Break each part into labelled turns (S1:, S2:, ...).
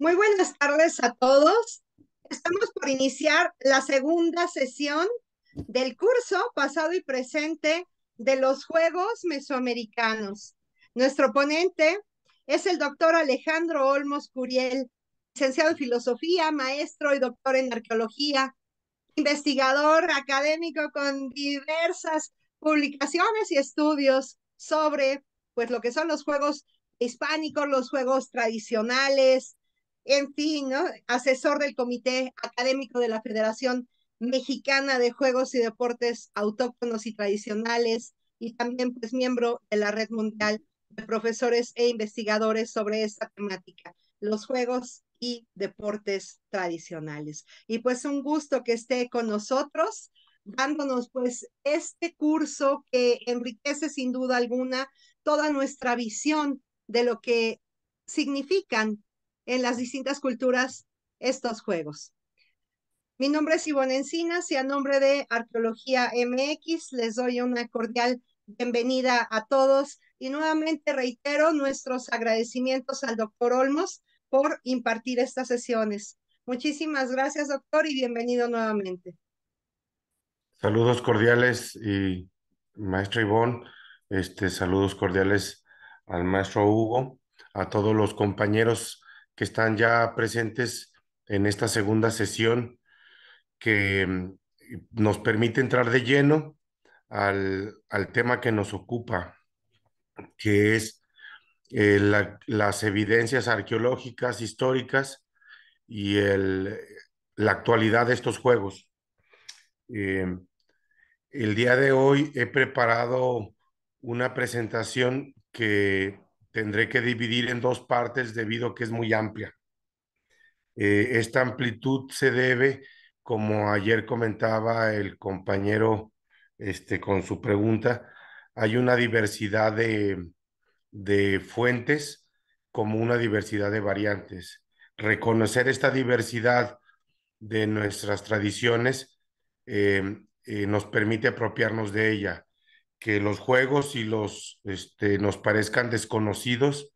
S1: Muy buenas tardes a todos.
S2: Estamos por iniciar la segunda sesión del curso pasado y presente de los Juegos Mesoamericanos. Nuestro ponente es el doctor Alejandro Olmos Curiel, licenciado en filosofía, maestro y doctor en arqueología, investigador académico con diversas publicaciones y estudios sobre pues lo que son los juegos hispánicos, los juegos tradicionales, en fin, Asesor del Comité Académico de la Federación Mexicana de Juegos y Deportes Autóctonos y Tradicionales y también pues miembro de la Red Mundial de Profesores e Investigadores sobre esta temática, los juegos y deportes tradicionales. Y pues un gusto que esté con nosotros dándonos pues este curso que enriquece sin duda alguna toda nuestra visión de lo que significan en las distintas culturas estos juegos. Mi nombre es Ivonne Encinas y a nombre de Arqueología MX les doy una cordial bienvenida a todos y nuevamente reitero nuestros agradecimientos al doctor Olmos por impartir estas sesiones. Muchísimas gracias, doctor, y bienvenido nuevamente.
S3: Saludos cordiales y maestro Ivonne, este, saludos cordiales al maestro Hugo, a todos los compañeros que están ya presentes en esta segunda sesión que mm, nos permite entrar de lleno al, tema que nos ocupa, que es eh, las evidencias arqueológicas, históricas y la actualidad de estos juegos. Eh, el día de hoy he preparado una presentación que tendré que dividir en dos partes debido a que es muy amplia. Eh, esta amplitud se debe, como ayer comentaba el compañero este, con su pregunta, hay una diversidad de, fuentes como una diversidad de variantes. Reconocer esta diversidad de nuestras tradiciones eh, eh, nos permite apropiarnos de ella que los juegos y los este, nos parezcan desconocidos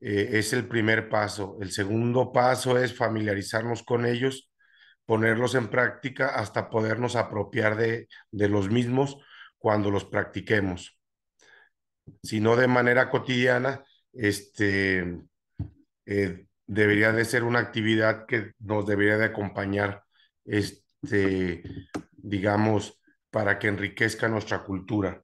S3: eh, es el primer paso. El segundo paso es familiarizarnos con ellos, ponerlos en práctica hasta podernos apropiar de, los mismos cuando los practiquemos. Si no de manera cotidiana, este, eh, debería de ser una actividad que nos debería de acompañar, este, digamos, para que enriquezca nuestra cultura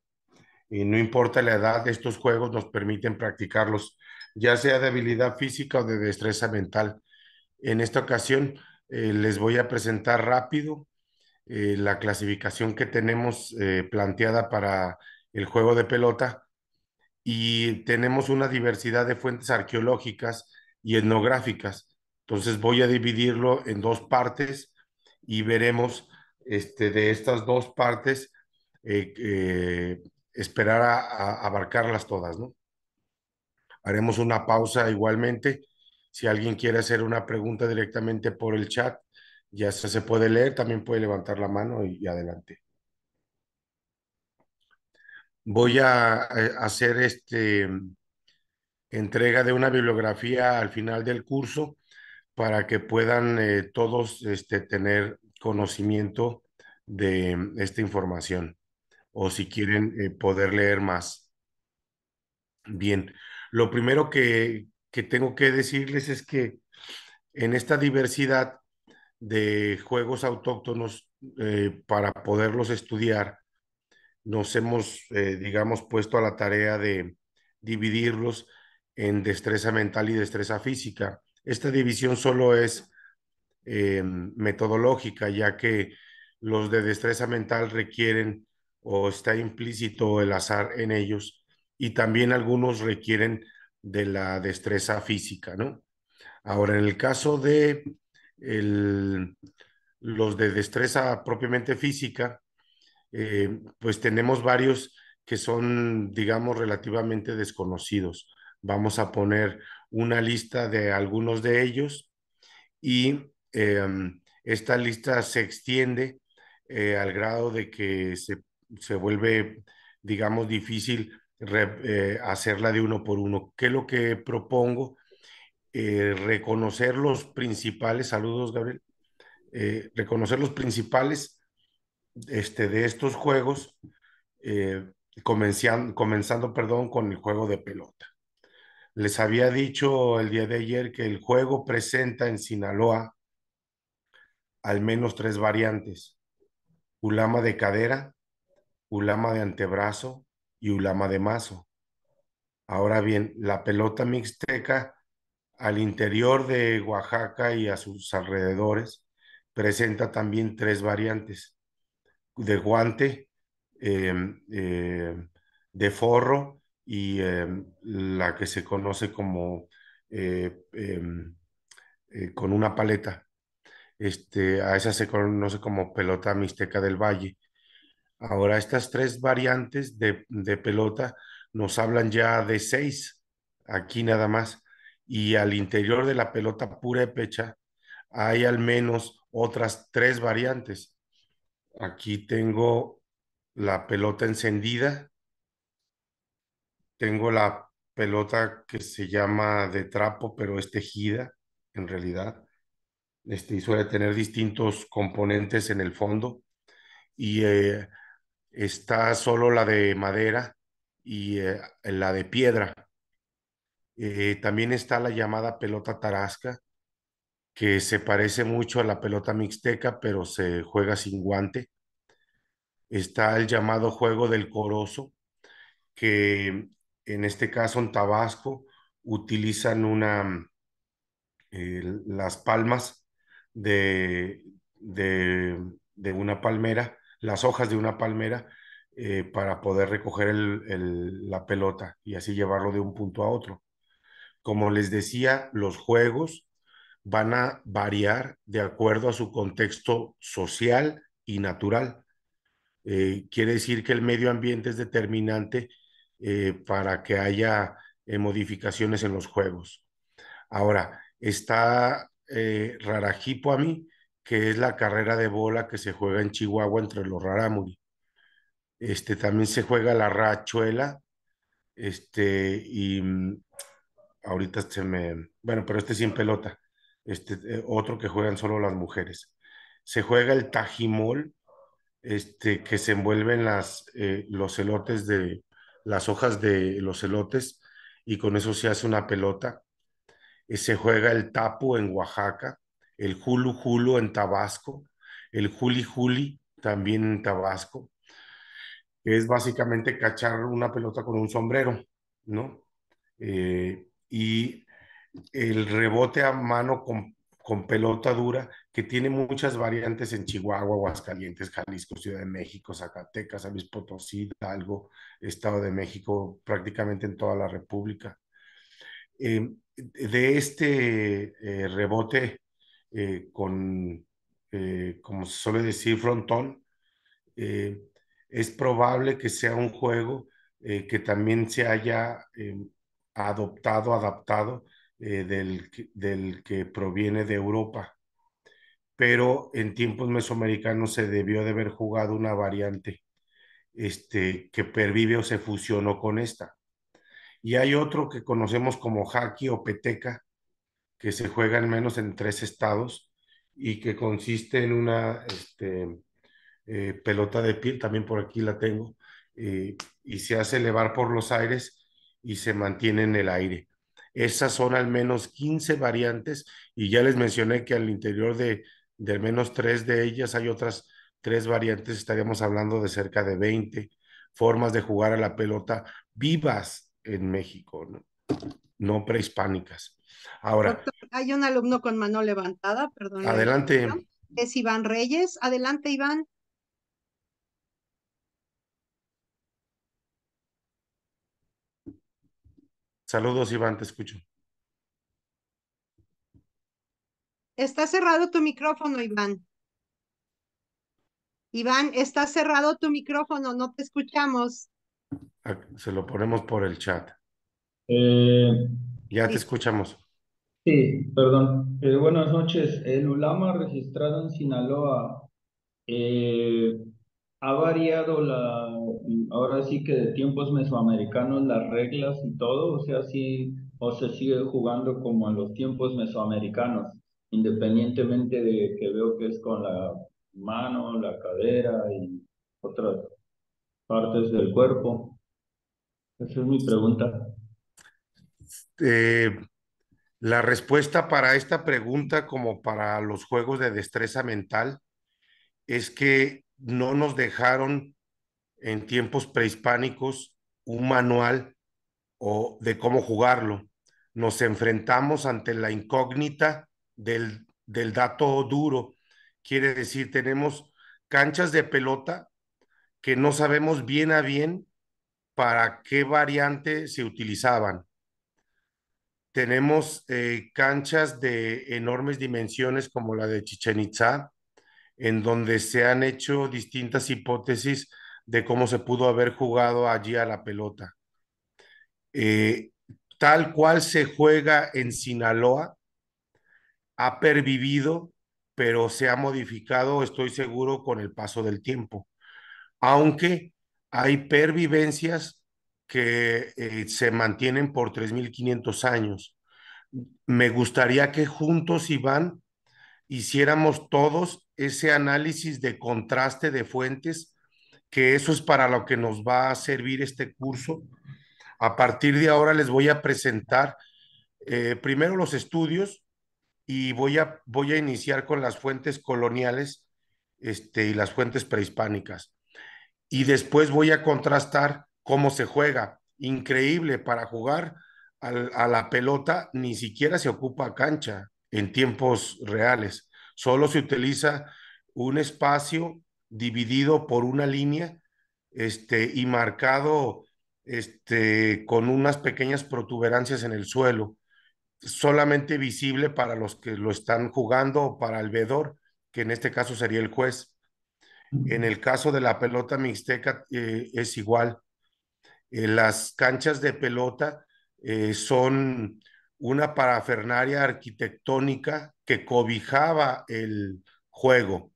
S3: no importa la edad, estos juegos nos permiten practicarlos, ya sea de habilidad física o de destreza mental. En esta ocasión eh, les voy a presentar rápido eh, la clasificación que tenemos eh, planteada para el juego de pelota y tenemos una diversidad de fuentes arqueológicas y etnográficas. Entonces voy a dividirlo en dos partes y veremos este, de estas dos partes eh, esperar a, abarcarlas todas, ¿no? Haremos una pausa igualmente. Si alguien quiere hacer una pregunta directamente por el chat, ya se, puede leer, también puede levantar la mano y, adelante. Voy a, eh, hacer este entrega de una bibliografía al final del curso para que puedan eh, todos este, tener conocimiento de esta información o si quieren eh, poder leer más. Bien, lo primero que, tengo que decirles es que en esta diversidad de juegos autóctonos eh, para poderlos estudiar, nos hemos, eh, digamos, puesto a la tarea de dividirlos en destreza mental y destreza física. Esta división solo es em, metodológica, ya que los de destreza mental requieren o está implícito el azar en ellos y también algunos requieren de la destreza física, ¿no? Ahora, en el caso de los de destreza propiamente física, eh, pues tenemos varios que son, digamos, relativamente desconocidos. Vamos a poner una lista de algunos de ellos y em, esta lista se extiende eh, al grado de que se se vuelve, digamos, difícil eh, hacerla de uno por uno. ¿Qué es lo que propongo? Eh, reconocer los principales, saludos Gabriel, eh, reconocer los principales este, de estos juegos, comenzando, comenzando perdón, con el juego de pelota. Les había dicho el día de ayer que el juego presenta en Sinaloa al menos tres variantes. Ulama de cadera, ulama de antebrazo y ulama de mazo. Ahora bien, la pelota mixteca al interior de Oaxaca y a sus alrededores presenta también tres variantes, de guante, em, em, de forro y em, la que se conoce como eh, eh, con una paleta. Este, a esa se conoce como pelota mixteca del valle. Ahora estas tres variantes de, pelota nos hablan ya de seis, aquí nada más, y al interior de la pelota pura de pecha hay al menos otras tres variantes. Aquí tengo la pelota encendida, tengo la pelota que se llama de trapo, pero es tejida en realidad. Este, suele tener distintos componentes en el fondo. Y eh, está solo la de madera y eh, la de piedra. Eh, también está la llamada pelota tarasca, que se parece mucho a la pelota mixteca, pero se juega sin guante. Está el llamado juego del corozo, que en este caso en Tabasco utilizan una, eh, las palmas de, de una palmera las hojas de una palmera eh, para poder recoger la pelota y así llevarlo de un punto a otro. Como les decía, los juegos van a variar de acuerdo a su contexto social y natural. Eh, quiere decir que el medio ambiente es determinante eh, para que haya modificaciones en los juegos. Ahora, está Rarajipo a mí, que es la carrera de bola que se juega en Chihuahua entre los rarámuri. Este, también se juega la rachuela, este, y mm, ahorita se me, bueno, pero este sin pelota, este, eh, otro que juegan solo las mujeres. Se juega el tajimol, este, que se envuelven las, eh, los elotes de, las hojas de los elotes, y con eso se hace una pelota. y eh, se juega el tapu en Oaxaca, el Hulu Hulu en Tabasco, el Juli Juli también en Tabasco, es básicamente cachar una pelota con un sombrero, ¿no? Eh, y el rebote a mano con, pelota dura, que tiene muchas variantes en Chihuahua, Aguascalientes, Jalisco, Ciudad de México, Zacatecas, San Potosí, Estado de México, prácticamente en toda la República. Eh, de este eh, rebote eh, con, eh, como se suele decir, frontón, eh, es probable que sea un juego que también se haya adoptado, adaptado del, que proviene de Europa. Pero en tiempos mesoamericanos se debió de haber jugado una variante este, que pervive o se fusionó con esta. Y hay otro que conocemos como haki o peteca, que se juega al menos en tres estados y que consiste en una este, eh, pelota de piel, también por aquí la tengo, eh, y se hace elevar por los aires y se mantiene en el aire. Esas son al menos 15 variantes y ya les mencioné que al interior de, de al menos tres de ellas hay otras tres variantes, estaríamos hablando de cerca de 20 formas de jugar a la pelota vivas en México, no prehispánicas. Ahora.
S2: hay un alumno con mano levantada, perdón. Adelante. Es Iván Reyes. Adelante, Iván.
S3: Saludos, Iván, te escucho.
S2: Está cerrado tu micrófono, Iván. Iván, está cerrado tu micrófono, no te escuchamos.
S3: Ah, se lo ponemos por el chat. Eh, ya te escuchamos.
S1: Sí, perdón. Eh, buenas noches. El eh, ULAMA registrado en Sinaloa eh, ha variado la, ahora sí que de tiempos mesoamericanos las reglas y todo, o sea, sí, o se sigue jugando como en los tiempos mesoamericanos, independientemente de que veo que es con la mano, la cadera y otras partes del cuerpo. Esa es mi pregunta.
S3: La respuesta para esta pregunta, como para los juegos de destreza mental, es que no nos dejaron en tiempos prehispánicos un manual o de cómo jugarlo. Nos enfrentamos ante la incógnita del, del dato duro. Quiere decir, tenemos canchas de pelota que no sabemos bien a bien para qué variante se utilizaban tenemos eh, canchas de enormes dimensiones como la de Chichen Itza, en donde se han hecho distintas hipótesis de cómo se pudo haber jugado allí a la pelota. Eh, tal cual se juega en Sinaloa, ha pervivido, pero se ha modificado, estoy seguro, con el paso del tiempo. Aunque hay pervivencias que eh, se mantienen por 3.500 años. Me gustaría que juntos, Iván, hiciéramos todos ese análisis de contraste de fuentes, que eso es para lo que nos va a servir este curso. A partir de ahora les voy a presentar eh, primero los estudios y voy a, voy a iniciar con las fuentes coloniales este, y las fuentes prehispánicas. Y después voy a contrastar cómo se juega. Increíble para jugar a la pelota, ni siquiera se ocupa cancha en tiempos reales. Solo se utiliza un espacio dividido por una línea este, y marcado este, con unas pequeñas protuberancias en el suelo, solamente visible para los que lo están jugando o para el vedor, que en este caso sería el juez. En el caso de la pelota mixteca eh, es igual. Eh, las canchas de pelota eh, son una parafernaria arquitectónica que cobijaba el juego,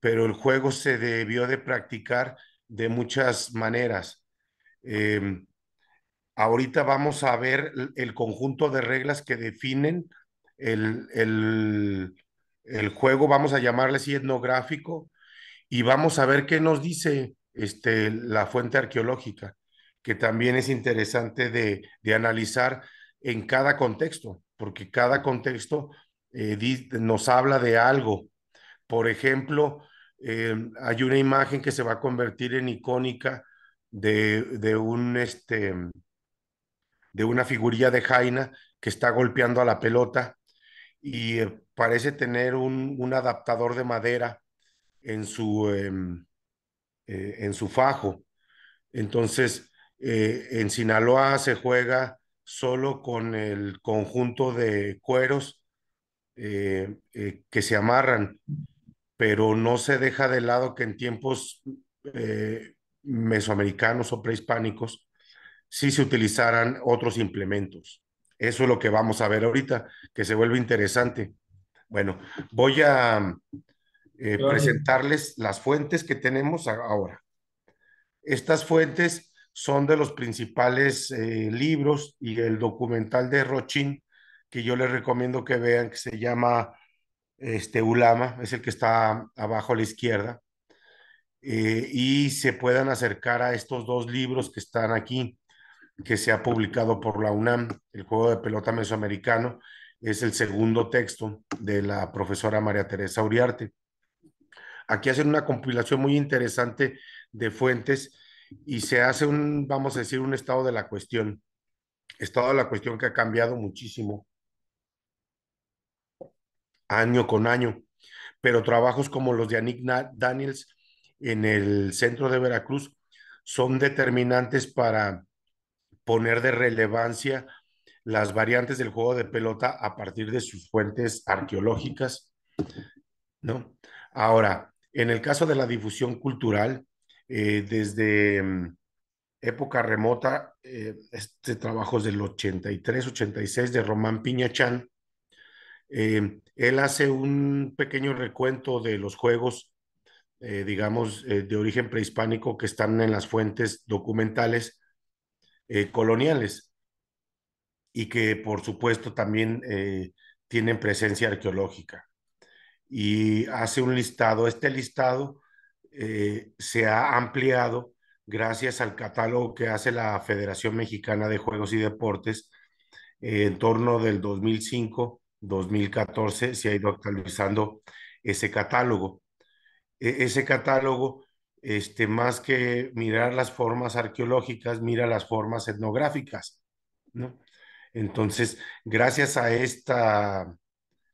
S3: pero el juego se debió de practicar de muchas maneras. Em, ahorita vamos a ver el conjunto de reglas que definen el, juego, vamos a llamarle así etnográfico, y vamos a ver qué nos dice este, la fuente arqueológica que también es interesante de, analizar en cada contexto, porque cada contexto eh, nos habla de algo. Por ejemplo, eh, hay una imagen que se va a convertir en icónica de, un, este, de una figurilla de Jaina que está golpeando a la pelota y eh, parece tener un, adaptador de madera en su, em, en su fajo. Entonces, eh, en Sinaloa se juega solo con el conjunto de cueros eh, eh, que se amarran, pero no se deja de lado que en tiempos mesoamericanos o prehispánicos sí se utilizaran otros implementos. Eso es lo que vamos a ver ahorita, que se vuelve interesante. Bueno, voy a presentarles las fuentes que tenemos ahora. Estas fuentes son de los principales eh, libros y el documental de Rochin que yo les recomiendo que vean que se llama este Ulama, es el que está abajo a la izquierda, eh, y se puedan acercar a estos dos libros que están aquí, que se ha publicado por la UNAM, el juego de pelota mesoamericano, es el segundo texto de la profesora María Teresa Uriarte. Aquí hacen una compilación muy interesante de fuentes y se hace un, vamos a decir, un estado de la cuestión. Estado de la cuestión que ha cambiado muchísimo año con año. Pero trabajos como los de Anik Daniels en el centro de Veracruz son determinantes para poner de relevancia las variantes del juego de pelota a partir de sus fuentes arqueológicas, ¿no? Ahora, en el caso de la difusión cultural, eh, desde mm, época remota, eh, este trabajo es del 83-86 de Román Piñachán. Eh, él hace un pequeño recuento de los juegos, digamos, de origen prehispánico que están en las fuentes documentales coloniales y que, por supuesto, también tienen presencia arqueológica. Y hace un listado. Este listado eh, se ha ampliado gracias al catálogo que hace la Federación Mexicana de Juegos y Deportes eh, en torno del 2005-2014 se ha ido actualizando ese catálogo. E-, ese catálogo, este, más que mirar las formas arqueológicas, mira las formas etnográficas. Entonces, gracias a esta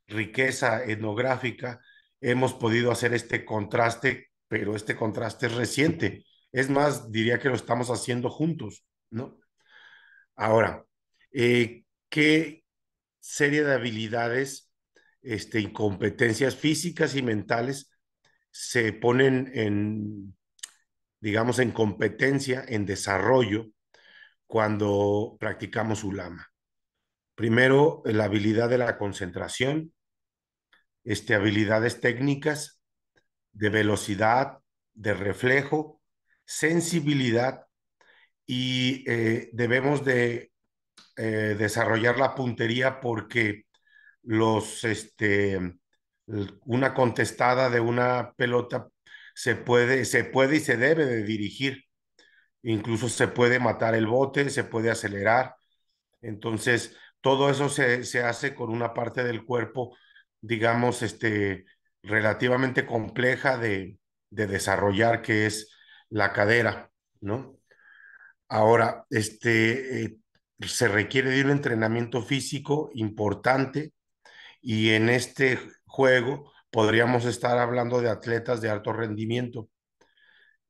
S3: riqueza etnográfica, hemos podido hacer este contraste pero este contraste es reciente. Es más, diría que lo estamos haciendo juntos, ¿no? Ahora, eh, ¿qué serie de habilidades este, y competencias físicas y mentales se ponen en, digamos, en competencia, en desarrollo, cuando practicamos ulama? Primero, la habilidad de la concentración, este, habilidades técnicas, de velocidad, de reflejo, sensibilidad y eh, debemos de eh, desarrollar la puntería porque los, este, una contestada de una pelota se puede, se puede y se debe de dirigir. Incluso se puede matar el bote, se puede acelerar. Entonces, todo eso se, se hace con una parte del cuerpo, digamos, este, relativamente compleja de, desarrollar, que es la cadera, ¿no? Ahora, este, eh, se requiere de un entrenamiento físico importante y en este juego podríamos estar hablando de atletas de alto rendimiento.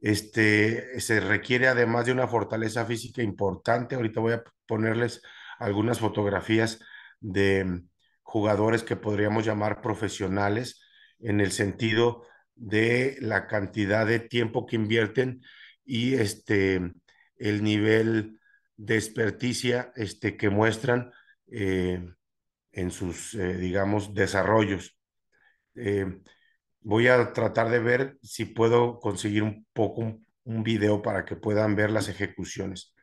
S3: Este, se requiere además de una fortaleza física importante. Ahorita voy a ponerles algunas fotografías de jugadores que podríamos llamar profesionales en el sentido de la cantidad de tiempo que invierten y este, el nivel de experticia este, que muestran eh, en sus, eh, digamos, desarrollos. Eh, voy a tratar de ver si puedo conseguir un poco un, video para que puedan ver las ejecuciones.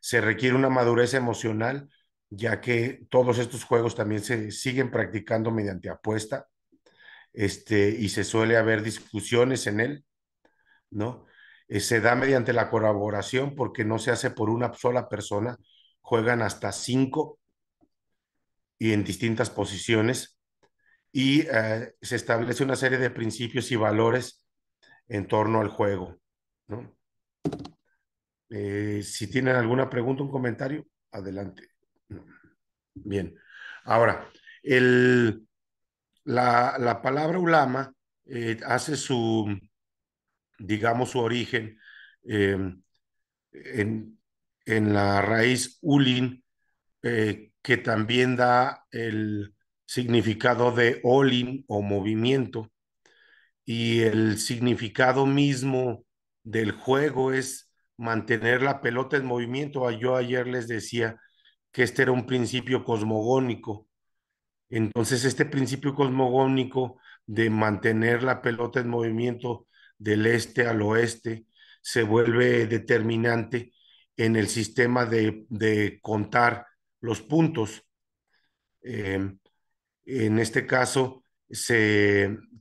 S3: Se requiere una madurez emocional, ya que todos estos juegos también se siguen practicando mediante apuesta este, y se suele haber discusiones en él, ¿no? Eh, se da mediante la colaboración porque no se hace por una sola persona, juegan hasta cinco y en distintas posiciones y eh, se establece una serie de principios y valores en torno al juego, ¿no? Eh, si tienen alguna pregunta, un comentario, adelante. Bien. Ahora, el, la, palabra ulama eh, hace su, digamos, su origen em, en, la raíz ulin, eh, que también da el significado de olin o movimiento, y el significado mismo del juego es mantener la pelota en movimiento. Yo ayer les decía que este era un principio cosmogónico entonces, este principio cosmogónico de mantener la pelota en movimiento del este al oeste se vuelve determinante en el sistema de, contar los puntos. Em, en este caso,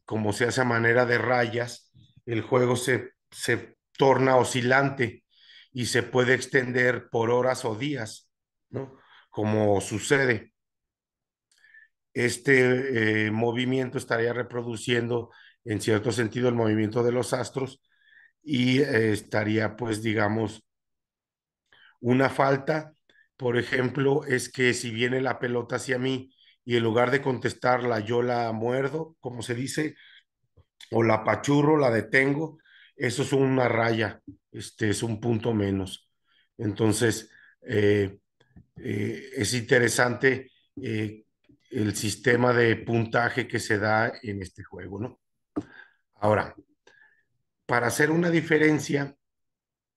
S3: como se hace a manera de rayas, el juego se, se torna oscilante y se puede extender por horas o días, ¿no? Como sucede este eh, movimiento estaría reproduciendo en cierto sentido el movimiento de los astros y eh, estaría pues digamos una falta, por ejemplo, es que si viene la pelota hacia mí y en lugar de contestarla yo la muerdo, como se dice, o la pachurro, la detengo, eso es una raya, este es un punto menos. Entonces, eh, es interesante eh, el sistema de puntaje que se da en este juego, ¿no? Ahora, para hacer una diferencia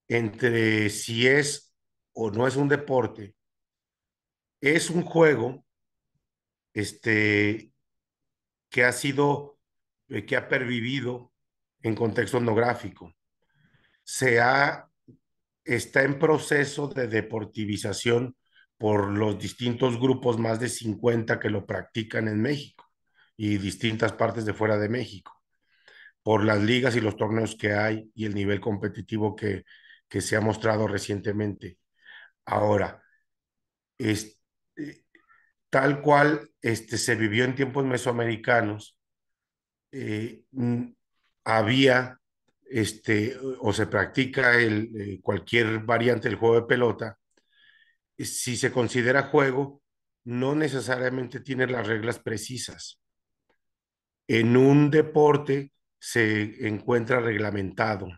S3: entre si es o no es un deporte, es un juego este, que ha sido, eh, que ha pervivido en contexto etnográfico. Se ha, está en proceso de deportivización por los distintos grupos, más de 50 que lo practican en México y distintas partes de fuera de México, por las ligas y los torneos que hay y el nivel competitivo que, que se ha mostrado recientemente. Ahora, es, eh, tal cual este, se vivió en tiempos mesoamericanos, eh, había este, o se practica el, eh, cualquier variante del juego de pelota si se considera juego, no necesariamente tiene las reglas precisas. En un deporte se encuentra reglamentado.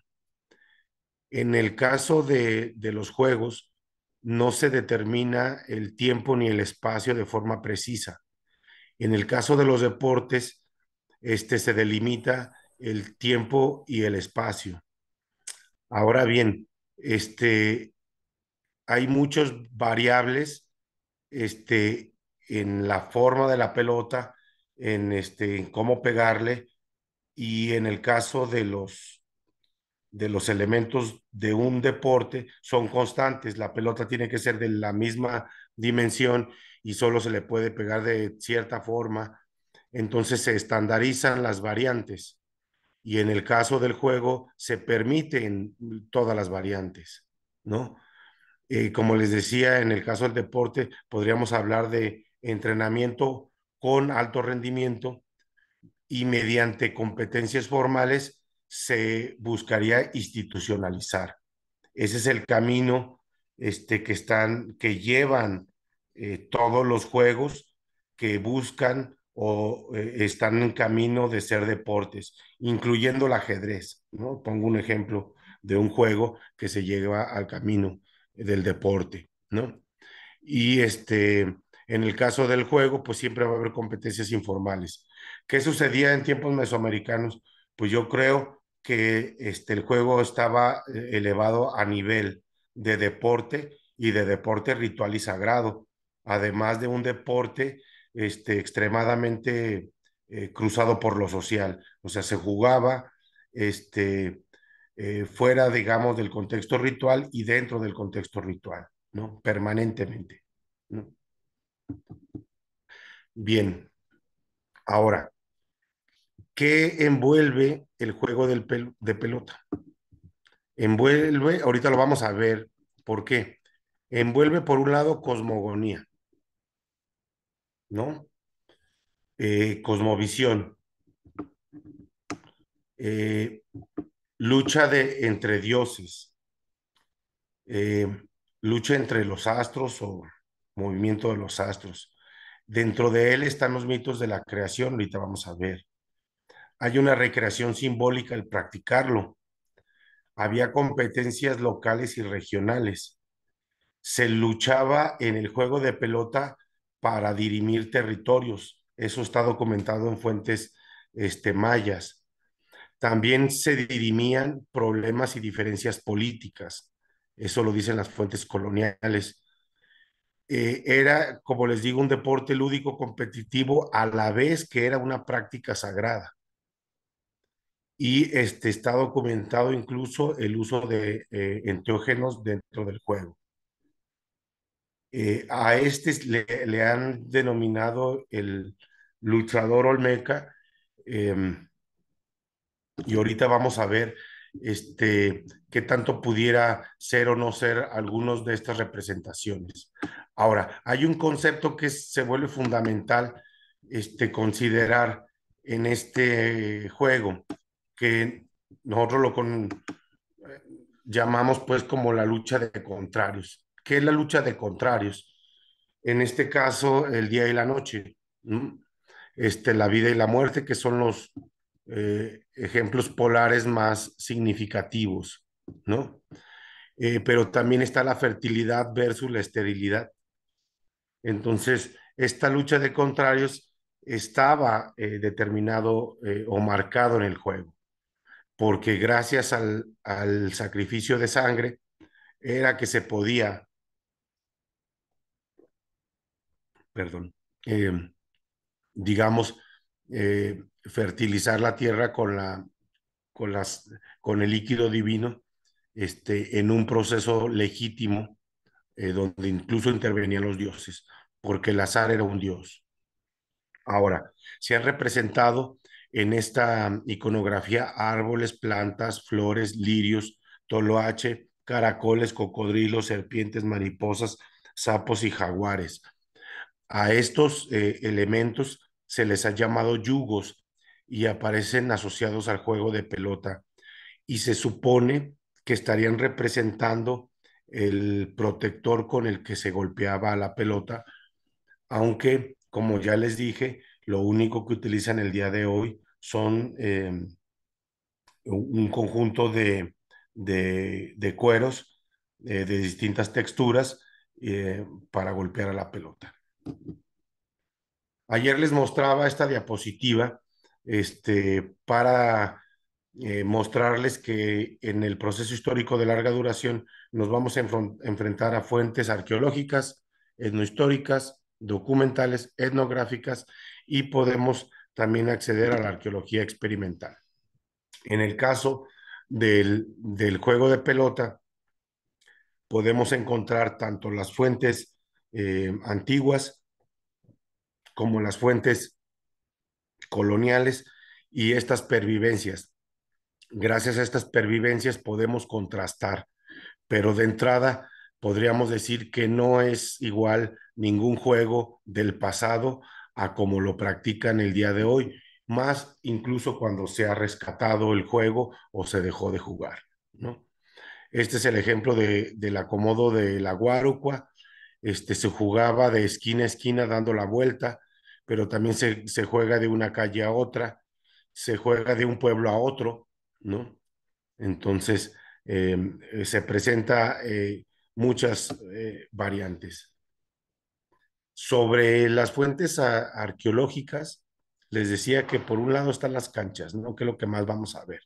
S3: En el caso de, de los juegos, no se determina el tiempo ni el espacio de forma precisa. En el caso de los deportes, este, se delimita el tiempo y el espacio. Ahora bien, este, hay muchas variables este, en la forma de la pelota, en, este, cómo pegarle y en el caso de los, de los elementos de un deporte son constantes. La pelota tiene que ser de la misma dimensión y solo se le puede pegar de cierta forma. Entonces se estandarizan las variantes y en el caso del juego se permiten todas las variantes, ¿no? Eh, como les decía, en el caso del deporte, podríamos hablar de entrenamiento con alto rendimiento y mediante competencias formales se buscaría institucionalizar. Ese es el camino este, que, están, que llevan eh, todos los juegos que buscan o eh, están en camino de ser deportes, incluyendo el ajedrez. ¿no? Pongo un ejemplo de un juego que se lleva al camino del deporte, ¿no? Y este, en el caso del juego, pues siempre va a haber competencias informales. ¿Qué sucedía en tiempos mesoamericanos? Pues yo creo que este, el juego estaba eh, elevado a nivel de deporte y de deporte ritual y sagrado, además de un deporte este, extremadamente eh, cruzado por lo social. O sea, se jugaba este, eh, fuera, digamos, del contexto ritual y dentro del contexto ritual, ¿no? Permanentemente. Bien. Ahora, ¿qué envuelve el juego del de pelota? Envuelve, ahorita lo vamos a ver, ¿por qué? Envuelve por un lado cosmogonía, ¿no? Eh, cosmovisión, eh, lucha de, entre dioses, eh, lucha entre los astros o movimiento de los astros. Dentro de él están los mitos de la creación, ahorita vamos a ver. Hay una recreación simbólica al practicarlo. Había competencias locales y regionales. Se luchaba en el juego de pelota para dirimir territorios. Eso está documentado en fuentes este, mayas también se dirimían problemas y diferencias políticas. Eso lo dicen las fuentes coloniales. Eh, era, como les digo, un deporte lúdico competitivo a la vez que era una práctica sagrada. Y este, está documentado incluso el uso de entógenos eh, enteógenos dentro del juego. Eh, a este le, han denominado el luchador olmeca, em, y ahorita vamos a ver este, qué tanto pudiera ser o no ser algunos de estas representaciones. Ahora, hay un concepto que se vuelve fundamental este, considerar en este juego, que nosotros lo con, eh, llamamos pues como la lucha de contrarios. ¿Qué es la lucha de contrarios? En este caso, el día y la noche, este, la vida y la muerte, que son los eh, ejemplos polares más significativos, ¿no? Eh, pero también está la fertilidad versus la esterilidad. Entonces, esta lucha de contrarios estaba eh, determinado eh, o marcado en el juego, porque gracias al, sacrificio de sangre era que se podía, perdón, digamos, eh, fertilizar la tierra con, la, con, las, con el líquido divino este, en un proceso legítimo eh, donde incluso intervenían los dioses, porque el azar era un dios. Ahora, se han representado en esta iconografía árboles, plantas, flores, lirios, toloache, caracoles, cocodrilos, serpientes, mariposas, sapos y jaguares. A estos eh, elementos se les ha llamado yugos y aparecen asociados al juego de pelota y se supone que estarían representando el protector con el que se golpeaba la pelota, aunque, como ya les dije, lo único que utilizan el día de hoy son eh, un conjunto de, de, cueros eh, de distintas texturas eh, para golpear a la pelota. Ayer les mostraba esta diapositiva este, para eh, mostrarles que en el proceso histórico de larga duración nos vamos a enfrentar a fuentes arqueológicas, etnohistóricas, documentales, etnográficas y podemos también acceder a la arqueología experimental. En el caso del, juego de pelota, podemos encontrar tanto las fuentes eh, antiguas como las fuentes coloniales y estas pervivencias. Gracias a estas pervivencias podemos contrastar, pero de entrada podríamos decir que no es igual ningún juego del pasado a como lo practican el día de hoy, más incluso cuando se ha rescatado el juego o se dejó de jugar. Este es el ejemplo de, del acomodo de la Guarucua. Este, se jugaba de esquina a esquina dando la vuelta pero también se, juega de una calle a otra, se juega de un pueblo a otro, ¿no? Entonces, em, eh, se presenta eh, muchas eh, variantes. Sobre las fuentes arqueológicas, les decía que por un lado están las canchas, ¿no? que es lo que más vamos a ver,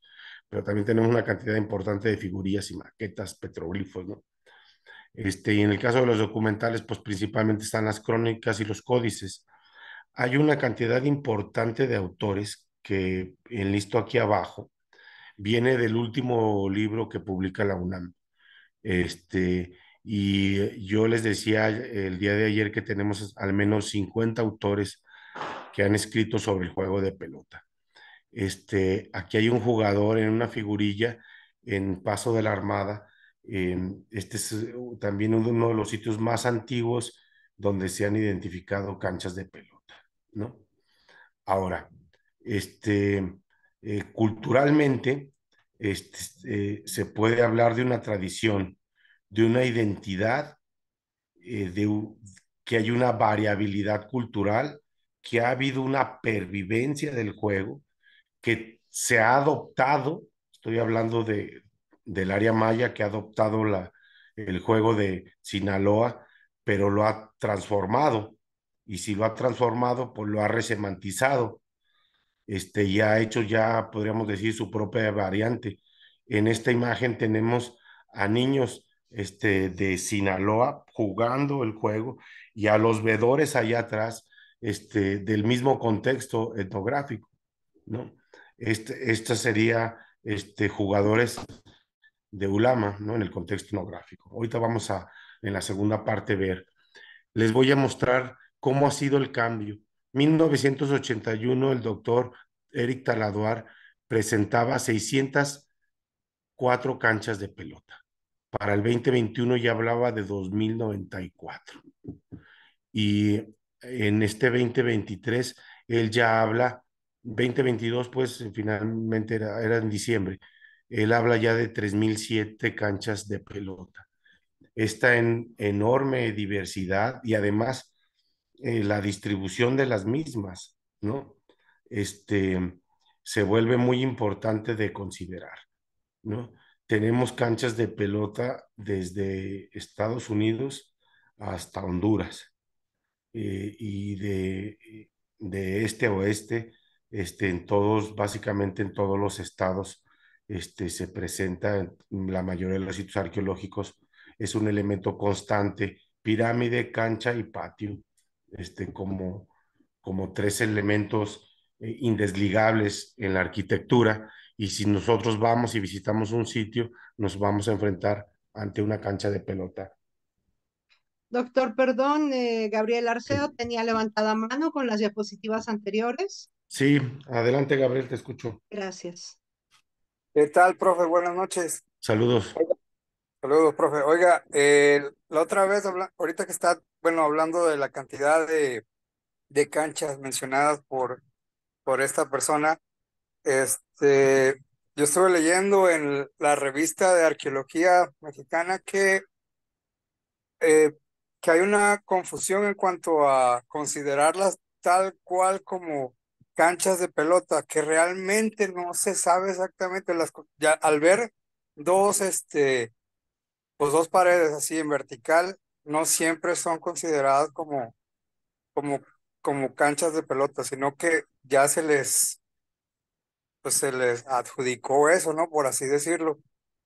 S3: pero también tenemos una cantidad importante de figurillas y maquetas, petroglifos. ¿no? Este, y en el caso de los documentales, pues principalmente están las crónicas y los códices hay una cantidad importante de autores que enlisto aquí abajo. Viene del último libro que publica la UNAM. Este, y eh, yo les decía el día de ayer que tenemos al menos 50 autores que han escrito sobre el juego de pelota. Este, aquí hay un jugador en una figurilla en Paso de la Armada. este es eh, también uno de los sitios más antiguos donde se han identificado canchas de pelota. ¿no? Ahora, este, eh, culturalmente este, eh, se puede hablar de una tradición, de una identidad, eh, de, que hay una variabilidad cultural, que ha habido una pervivencia del juego, que se ha adoptado, estoy hablando de, del área maya que ha adoptado la, el juego de Sinaloa, pero lo ha transformado y si lo ha transformado, pues lo ha resemantizado este, y ha hecho ya, podríamos decir, su propia variante. En esta imagen tenemos a niños este, de Sinaloa jugando el juego y a los vedores allá atrás este, del mismo contexto etnográfico. ¿no? Este, esta sería este, jugadores de Ulama ¿no? en el contexto etnográfico. Ahorita vamos a, en la segunda parte, ver. Les voy a mostrar cómo ha sido el cambio. 1981 el doctor Eric Taladuar presentaba 604 canchas de pelota. Para el 2021 ya hablaba de 2094. Y en este 2023 él ya habla, 2022 pues finalmente era, en diciembre, él habla ya de 3.007 canchas de pelota. Está en, enorme diversidad y además eh, la distribución de las mismas, ¿no? Este, se vuelve muy importante de considerar, ¿no? Tenemos canchas de pelota desde Estados Unidos hasta Honduras eh, y eh, de, este a oeste, este, en todos, básicamente en todos los estados, este, se presenta la mayoría de los sitios arqueológicos, es un elemento constante, pirámide, cancha y patio, este, como, como tres elementos eh, indesligables en la arquitectura y si nosotros vamos y visitamos un sitio, nos vamos a enfrentar ante una cancha de pelota.
S2: Doctor, perdón, eh, Gabriel Arceo tenía levantada mano con las diapositivas anteriores.
S3: Sí, adelante Gabriel, te escucho.
S2: Gracias.
S3: ¿Qué
S4: tal, profe? Buenas noches. Saludos. Saludos, profe. Oiga, eh, la otra vez, ahorita que está, bueno, hablando de la cantidad de, canchas mencionadas por, por esta persona, este, yo estuve leyendo en la revista de arqueología mexicana que, eh, que hay una confusión en cuanto a considerarlas tal cual como canchas de pelota, que realmente no se sabe exactamente las ya, al ver dos este pues, dos paredes así en vertical no siempre son consideradas como, como, como canchas de pelota, sino que ya se les, pues se les adjudicó eso, ¿no? Por así decirlo.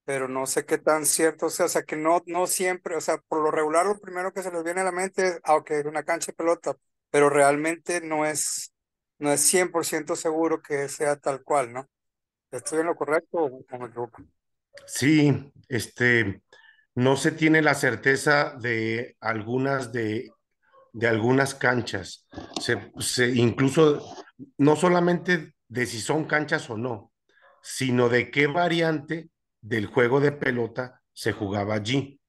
S4: Pero no sé qué tan cierto sea, o sea, que no, no siempre, o sea, por lo regular lo primero que se les viene a la mente es, aunque ah, es una cancha de pelota, pero realmente no es, no es 100% seguro que sea tal cual, ¿no? ¿Estoy en lo correcto o me equivoco?
S3: Sí, este, no se tiene la certeza de algunas de, de algunas canchas, se, incluso no solamente de si son canchas o no, sino de qué variante del juego de pelota se jugaba allí.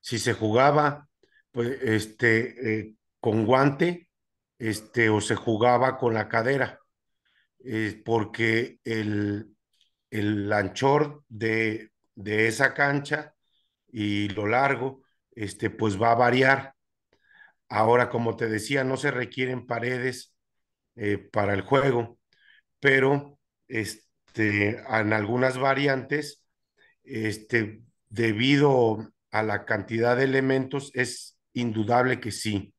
S3: Si se jugaba pues, este, eh, con guante este, o se jugaba con la cadera, eh, porque el, el anchor de, de esa cancha y lo largo, este, pues va a variar. Ahora, como te decía, no se requieren paredes eh, para el juego, pero este, en algunas variantes, este, debido a la cantidad de elementos, es indudable que sí.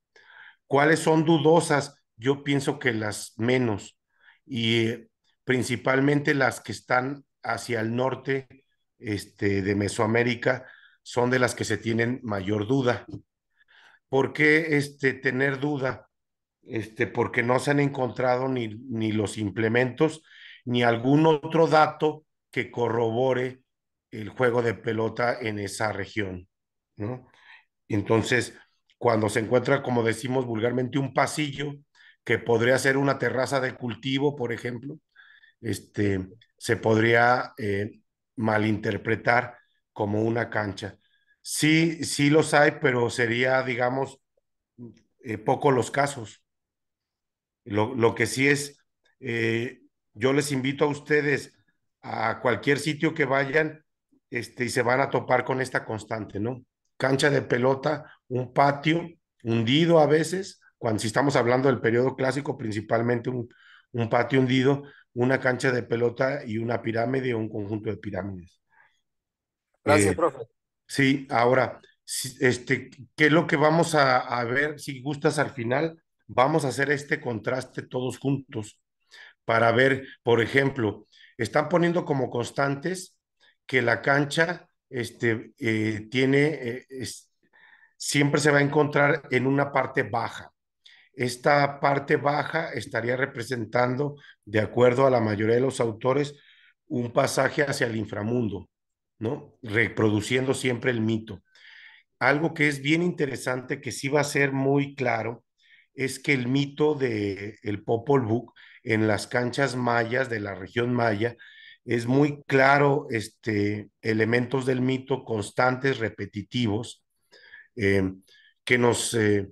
S3: ¿Cuáles son dudosas? Yo pienso que las menos y eh, principalmente las que están hacia el norte este, de Mesoamérica, son de las que se tienen mayor duda. ¿Por qué este, tener duda? Este, porque no se han encontrado ni, ni los implementos ni algún otro dato que corrobore el juego de pelota en esa región. ¿no? Entonces, cuando se encuentra, como decimos vulgarmente, un pasillo que podría ser una terraza de cultivo, por ejemplo, este, se podría eh, malinterpretar como una cancha. Sí, sí los hay, pero sería, digamos, eh, poco los casos. Lo, que sí es, eh, yo les invito a ustedes a cualquier sitio que vayan este, y se van a topar con esta constante, ¿no? Cancha de pelota, un patio hundido a veces, cuando si estamos hablando del periodo clásico, principalmente un, un patio hundido, una cancha de pelota y una pirámide o un conjunto de pirámides. Gracias, eh, profe. Sí, ahora, este, ¿qué es lo que vamos a, ver? Si gustas al final, vamos a hacer este contraste todos juntos para ver, por ejemplo, están poniendo como constantes que la cancha este, eh, tiene, eh, siempre se va a encontrar en una parte baja. Esta parte baja estaría representando, de acuerdo a la mayoría de los autores, un pasaje hacia el inframundo. ¿no? Reproduciendo siempre el mito. Algo que es bien interesante, que sí va a ser muy claro, es que el mito del el Popol Vuh en las canchas mayas de la región maya es muy claro este, elementos del mito constantes, repetitivos, eh, que nos, eh,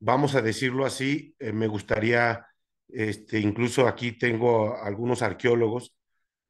S3: vamos a decirlo así, eh, me gustaría, este, incluso aquí tengo algunos arqueólogos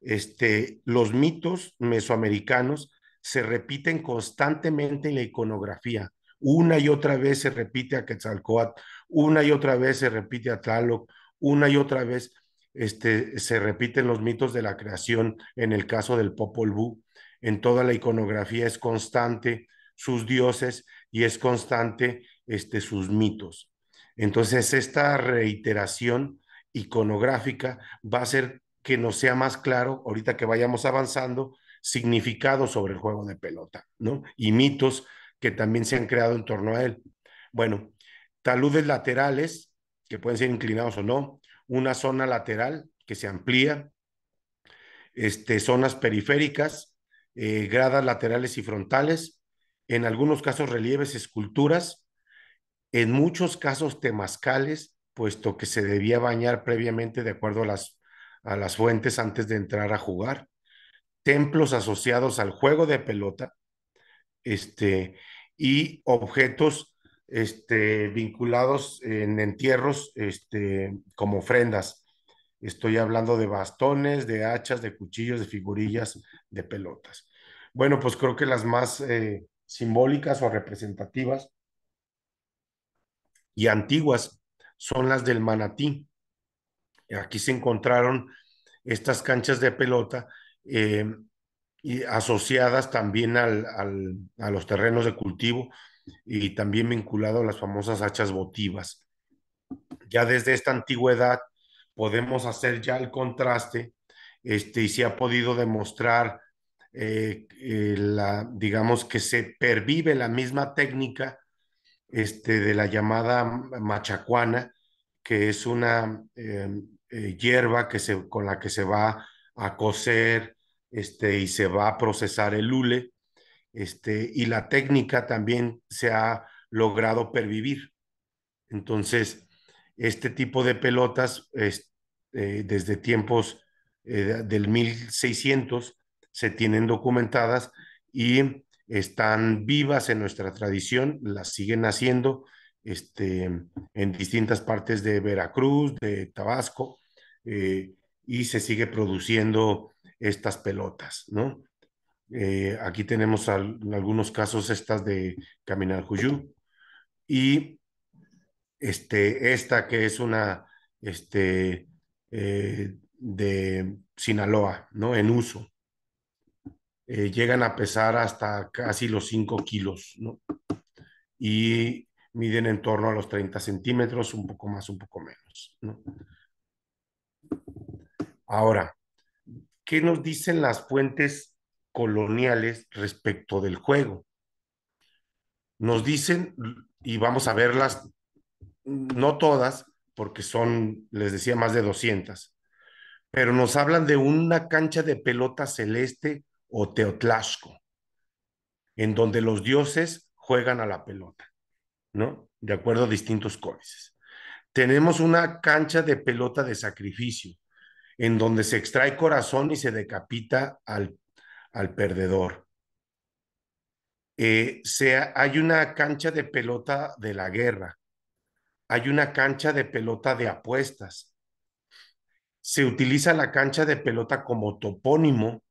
S3: este, los mitos mesoamericanos se repiten constantemente en la iconografía. Una y otra vez se repite a Quetzalcoatl, una y otra vez se repite a Tlaloc, una y otra vez este, se repiten los mitos de la creación en el caso del Popol Vuh. En toda la iconografía es constante sus dioses y es constante este, sus mitos. Entonces, esta reiteración iconográfica va a ser que nos sea más claro, ahorita que vayamos avanzando, significado sobre el juego de pelota, ¿no? Y mitos que también se han creado en torno a él. Bueno, taludes laterales, que pueden ser inclinados o no, una zona lateral que se amplía, este, zonas periféricas, eh, gradas laterales y frontales, en algunos casos relieves, esculturas, en muchos casos temazcales, puesto que se debía bañar previamente de acuerdo a las a las fuentes antes de entrar a jugar, templos asociados al juego de pelota, este, y objetos este, vinculados en entierros este, como ofrendas. Estoy hablando de bastones, de hachas, de cuchillos, de figurillas, de pelotas. Bueno, pues creo que las más eh, simbólicas o representativas y antiguas son las del manatí, Aquí se encontraron estas canchas de pelota eh, y asociadas también a los terrenos de cultivo y también vinculado a las famosas hachas votivas. Ya desde esta antigüedad podemos hacer ya el contraste este, y se ha podido demostrar, eh, eh, la, digamos, que se pervive la misma técnica este, de la llamada machacuana, que es una em, eh, hierba que se, con la que se va a cocer este, y se va a procesar el hule. Este, y la técnica también se ha logrado pervivir. Entonces, este tipo de pelotas eh, desde tiempos eh, del 1600 se tienen documentadas y están vivas en nuestra tradición, las siguen haciendo este, en distintas partes de Veracruz, de Tabasco, eh, y se sigue produciendo estas pelotas, ¿no? Eh, aquí tenemos en algunos casos estas de Caminar Juyú y este, esta que es una este, eh, de Sinaloa, ¿no? En uso. llegan a pesar hasta casi los 5 kilos, ¿no? Y miden en torno a los 30 centímetros, un poco más, un poco menos, ¿no? Ahora, ¿qué nos dicen las fuentes coloniales respecto del juego? Nos dicen, y vamos a verlas, no todas, porque son, les decía, más de 200, pero nos hablan de una cancha de pelota celeste o teotlasco, en donde los dioses juegan a la pelota, ¿no? De acuerdo a distintos códices. Tenemos una cancha de pelota de sacrificio, en donde se extrae corazón y se decapita al, al perdedor. Eh, hay una cancha de pelota de la guerra, hay una cancha de pelota de apuestas, se utiliza la cancha de pelota como topónimo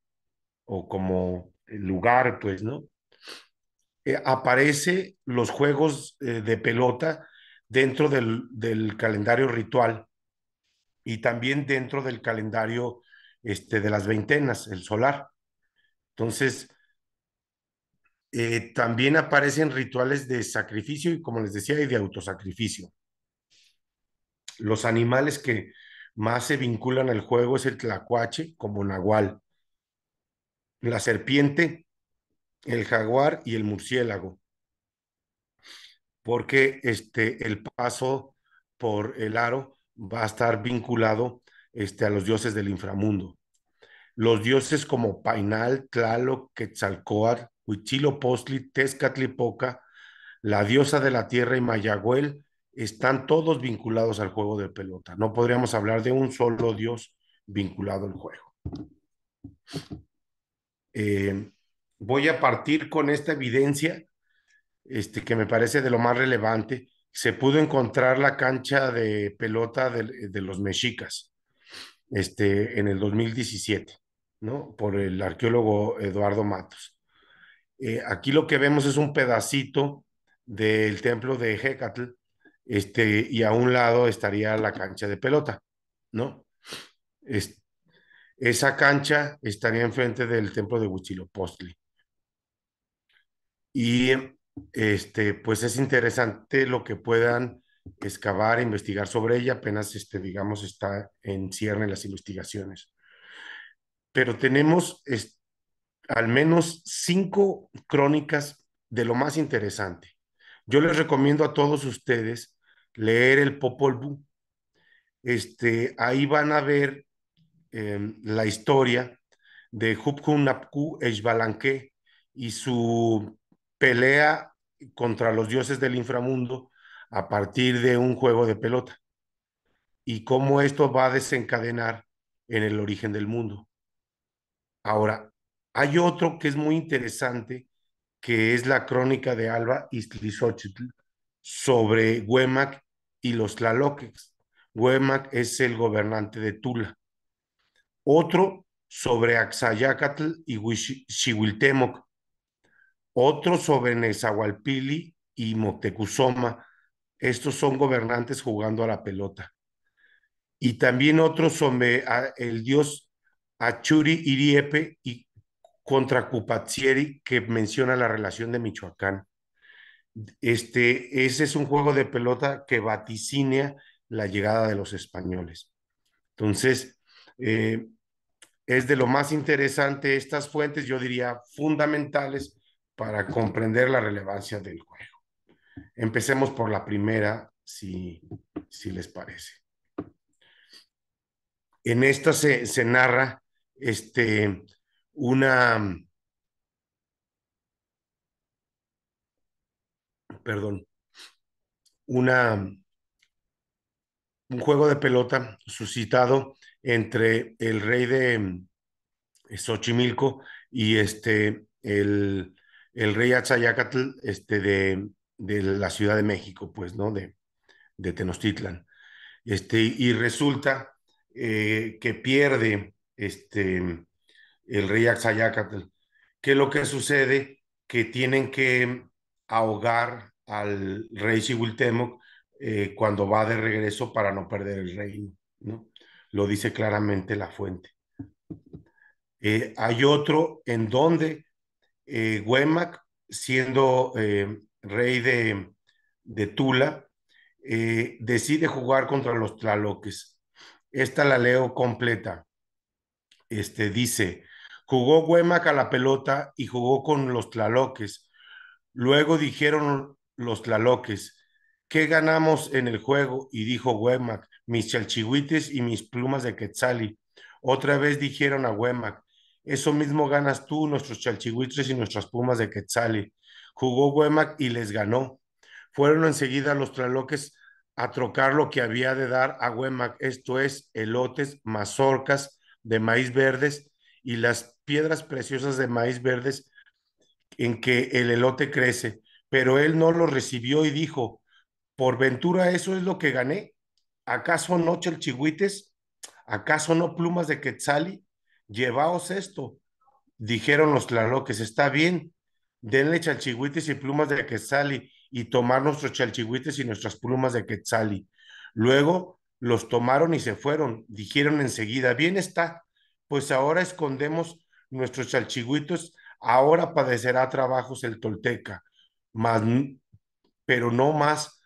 S3: o como lugar, pues, ¿no? Aparecen eh, aparece los juegos eh, de pelota dentro del calendario ritual y también dentro del calendario este, de las veintenas, el solar. Entonces, eh, también aparecen rituales de sacrificio y, como les decía, de autosacrificio. Los animales que más se vinculan al juego es el tlacuache como nahual, la serpiente, el jaguar y el murciélago, porque este, el paso por el aro va a estar vinculado este, a los dioses del inframundo. Los dioses como Painal, Tlaloc, Quetzalcoatl, Huitzilopochtli, Tezcatlipoca, la diosa de la tierra y Mayagüel están todos vinculados al juego de pelota. No podríamos hablar de un solo dios vinculado al juego. Eh, voy a partir con esta evidencia este, que me parece de lo más relevante se pudo encontrar la cancha de pelota de, los mexicas este, en el 2017, ¿no? Por el arqueólogo Eduardo Matos. Eh, aquí lo que vemos es un pedacito del templo de Hecatl, este, y a un lado estaría la cancha de pelota, ¿no? esa cancha estaría enfrente del templo de Huitzilopochtli. Y este, pues es interesante lo que puedan excavar, e investigar sobre ella, apenas, este, digamos, está en cierre las investigaciones. Pero tenemos al menos cinco crónicas de lo más interesante. Yo les recomiendo a todos ustedes leer el Popol Vuh. Este, ahí van a ver em, la historia de Jupjun Napku Eshbalanque y su pelea contra los dioses del inframundo a partir de un juego de pelota y cómo esto va a desencadenar en el origen del mundo. Ahora, hay otro que es muy interesante, que es la crónica de Alba Iztlisochitl sobre Huemac y los Tlaloques. Huemac es el gobernante de Tula. Otro sobre Axayacatl y Xihuiltemoc, otros sobre Nezahualpili y Motecuzoma, Estos son gobernantes jugando a la pelota. Y también otros sobre el dios Achuri Iriepe y contra Cupatsieri que menciona la relación de Michoacán. Este, ese es un juego de pelota que vaticinea la llegada de los españoles. Entonces, eh, es de lo más interesante estas fuentes, yo diría fundamentales, para comprender la relevancia del juego. Empecemos por la primera, si, si les parece. En esta se, se narra este, una... Perdón. Una, un juego de pelota suscitado entre el rey de Xochimilco y este, el, el rey Atzayacatl este, de, la Ciudad de México, pues, ¿no? De, de Tenochtitlan. Este, y resulta eh, que pierde este, el rey ¿Qué que lo que sucede que tienen que ahogar al rey Sibultemoc eh, cuando va de regreso para no perder el reino, ¿no? Lo dice claramente la fuente. Eh, hay otro en donde Huemac, eh, siendo eh, rey de, Tula, eh, decide jugar contra los Tlaloques. Esta la leo completa. Este dice, jugó Huemac a la pelota y jugó con los Tlaloques. Luego dijeron los Tlaloques, ¿qué ganamos en el juego? Y dijo Huemac, mis chalchihuites y mis plumas de Quetzali. Otra vez dijeron a Huemac, eso mismo ganas tú, nuestros chalchihuitres y nuestras plumas de Quetzali. Jugó Huemac y les ganó. Fueron enseguida los traloques a trocar lo que había de dar a Huemac, esto es elotes, mazorcas de maíz verdes y las piedras preciosas de maíz verdes en que el elote crece. Pero él no lo recibió y dijo, por ventura eso es lo que gané. ¿Acaso no chalchihuites? ¿Acaso no plumas de Quetzali? llevaos esto. Dijeron los tlaloques, está bien, denle chalchihuites y plumas de quetzali y tomar nuestros chalchihuites y nuestras plumas de quetzali. Luego los tomaron y se fueron. Dijeron enseguida, bien está, pues ahora escondemos nuestros chalchihuitos, ahora padecerá trabajos el tolteca, pero no más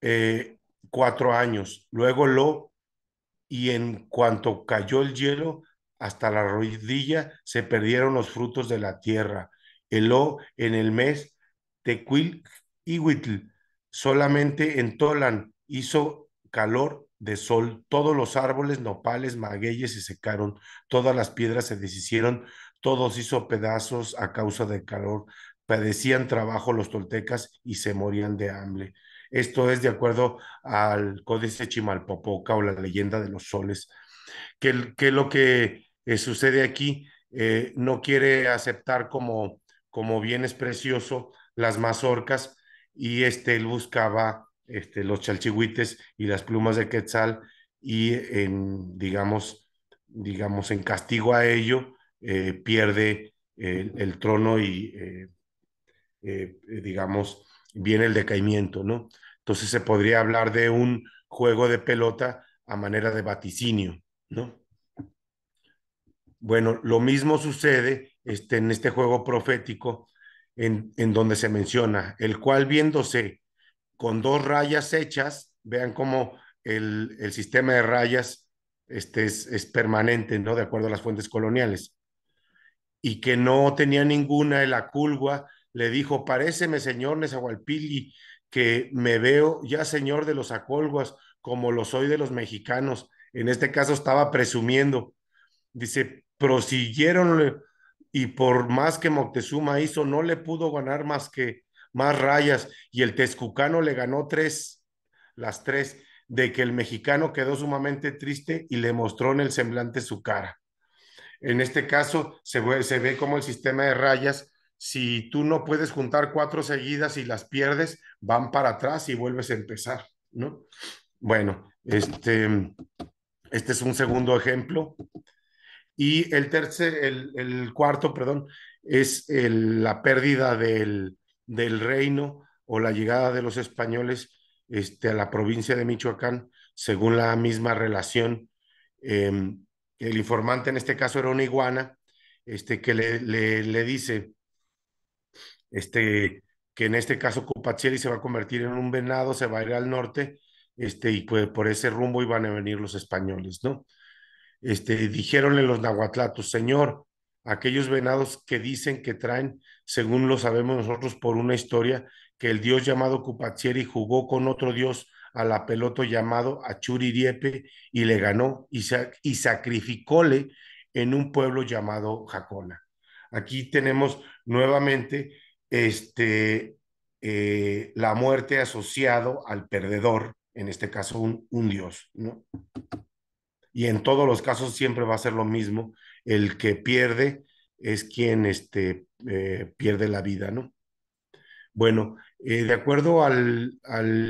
S3: eh, cuatro años. Luego lo, y en cuanto cayó el hielo, hasta la rodilla se perdieron los frutos de la tierra. Eló en el mes Tequil Huitl, solamente en Tolan hizo calor de sol. Todos los árboles, nopales, magueyes se secaron, todas las piedras se deshicieron, todos hizo pedazos a causa del calor. Padecían trabajo los toltecas y se morían de hambre. Esto es de acuerdo al Códice Chimalpopoca o la leyenda de los soles, que, que lo que eh, sucede aquí, eh, no quiere aceptar como, como bienes preciosos las mazorcas y este, él buscaba este, los chalchihuites y las plumas de Quetzal y en, digamos, digamos, en castigo a ello, eh, pierde el, el, trono y, digamos, viene el decaimiento, ¿no? Entonces se podría hablar de un juego de pelota a manera de vaticinio, ¿no? Bueno, lo mismo sucede este, en este juego profético en, donde se menciona, el cual viéndose con dos rayas hechas, vean cómo el, sistema de rayas este, es, permanente, ¿no? De acuerdo a las fuentes coloniales. Y que no tenía ninguna la culgua, le dijo, paréceme, señor Nezahualpilli, que me veo ya señor de los acolguas, como lo soy de los mexicanos. En este caso estaba presumiendo. Dice, prosiguieron y por más que Moctezuma hizo, no le pudo ganar más que más rayas y el Tezcucano le ganó tres, las tres, de que el mexicano quedó sumamente triste y le mostró en el semblante su cara. En este caso se ve, se ve como el sistema de rayas, si tú no puedes juntar cuatro seguidas y las pierdes, van para atrás y vuelves a empezar, ¿no? Bueno, este, este es un segundo ejemplo. Y el, tercer, el, cuarto, perdón, es la pérdida del, reino o la llegada de los españoles este, a la provincia de Michoacán, según la misma relación. Em, el informante en este caso era una iguana, este, que le, dice este, que en este caso Copacheri se va a convertir en un venado, se va a ir al norte, este, y pues por ese rumbo iban a venir los españoles, ¿no? este, dijéronle los nahuatlatos, Señor, aquellos venados que dicen que traen, según lo sabemos nosotros por una historia, que el dios llamado Cupatsieri jugó con otro dios a la pelota llamado Achuririepe y le ganó y, sacrificóle en un pueblo llamado Jacona. Aquí tenemos nuevamente este, eh, la muerte asociado al perdedor, en este caso un, un dios. ¿no? y en todos los casos siempre va a ser lo mismo. El que pierde es quien este, eh, pierde la vida, ¿no? Bueno, eh, de acuerdo al,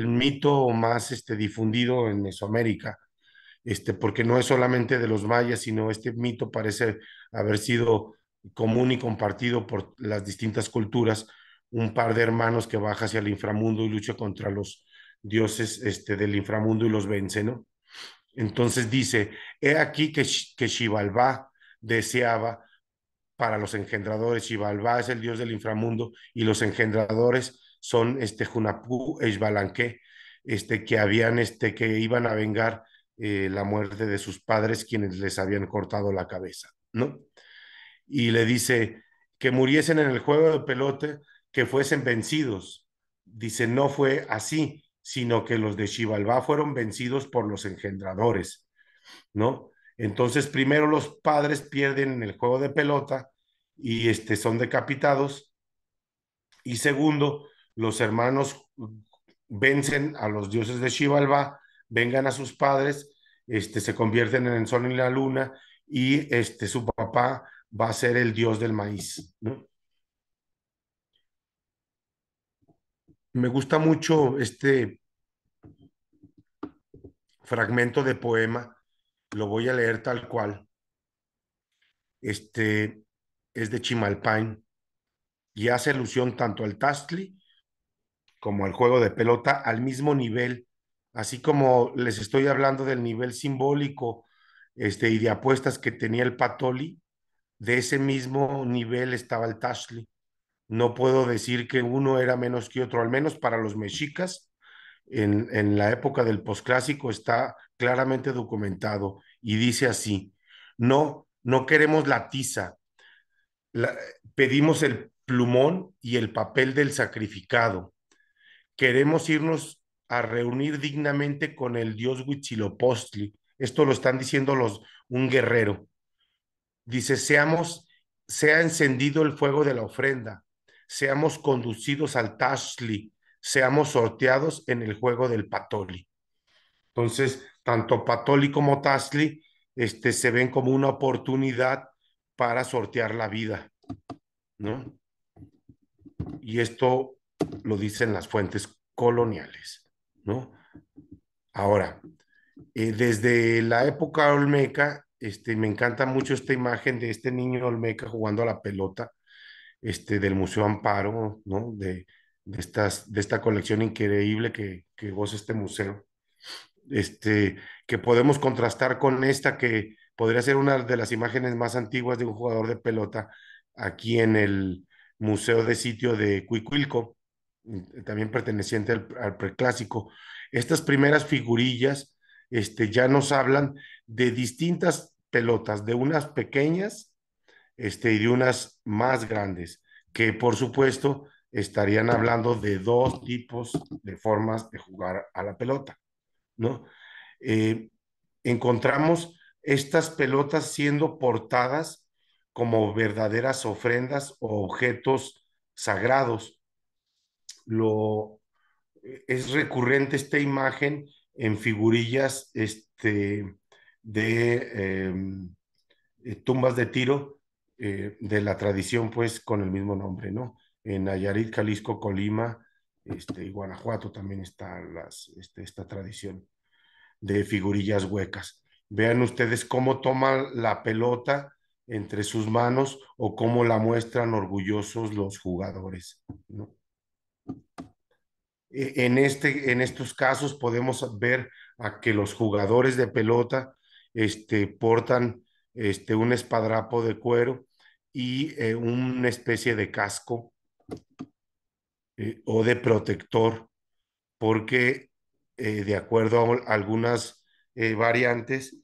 S3: mito más este, difundido en Mesoamérica, este, porque no es solamente de los mayas, sino este mito parece haber sido común y compartido por las distintas culturas, un par de hermanos que baja hacia el inframundo y lucha contra los dioses este, del inframundo y los vence, ¿no? Entonces dice, he aquí que, que deseaba para los engendradores. Shivalba es el dios del inframundo y los engendradores son este Junapú e este, que habían, este, que iban a vengar eh, la muerte de sus padres quienes les habían cortado la cabeza, ¿no? Y le dice que muriesen en el juego de pelote, que fuesen vencidos. Dice, no fue así, sino que los de Xibalbá fueron vencidos por los engendradores, ¿no? Entonces, primero los padres pierden en el juego de pelota y este, son decapitados. Y segundo, los hermanos vencen a los dioses de Xibalbá, vengan a sus padres, este, se convierten en el sol y la luna y este, su papá va a ser el dios del maíz, ¿no? Me gusta mucho este fragmento de poema, lo voy a leer tal cual. Este es de Chimalpain y hace alusión tanto al tazli como al juego de pelota al mismo nivel, así como les estoy hablando del nivel simbólico este, y de apuestas que tenía el Patoli, de ese mismo nivel estaba el Tashli. No puedo decir que uno era menos que otro, al menos para los mexicas, en, la época del posclásico está claramente documentado y dice así, no, no queremos la tiza, pedimos el plumón y el papel del sacrificado. Queremos irnos a reunir dignamente con el dios Huitzilopochtli. Esto lo están diciendo los un guerrero. Dice, seamos, sea encendido el fuego de la ofrenda, seamos conducidos al Tashli, seamos sorteados en el juego del Patoli. Entonces, tanto Patoli como Tashli este, se ven como una oportunidad para sortear la vida, ¿no? Y esto lo dicen las fuentes coloniales, ¿no? Ahora, eh, desde la época olmeca, este, me encanta mucho esta imagen de este niño olmeca jugando a la pelota este, del Museo Amparo, De, estas, de esta colección increíble que, que goza este museo, este, que podemos contrastar con esta que podría ser una de las imágenes más antiguas de un jugador de pelota aquí en el Museo de Sitio de Cuicuilco, mm, también perteneciente al, al preclásico. Estas primeras figurillas este, ya nos hablan de distintas pelotas, de unas pequeñas este, y de unas más grandes, que por supuesto estarían hablando de dos tipos de formas de jugar a la pelota, eh, encontramos estas pelotas siendo portadas como verdaderas ofrendas o objetos sagrados. es recurrente esta imagen en figurillas este, de em, eh, tumbas de tiro eh, de la tradición, pues, con el mismo nombre, ¿no? En Nayarit, Jalisco, Colima este, y Guanajuato también está este, esta tradición de figurillas huecas. Vean ustedes cómo toman la pelota entre sus manos o cómo la muestran orgullosos los jugadores. ¿no? E-, en, este, en estos casos podemos ver a que los jugadores de pelota este, portan este, un espadrapo de cuero y eh, una especie de casco eh, o de protector, porque eh, de acuerdo a algunas variantes,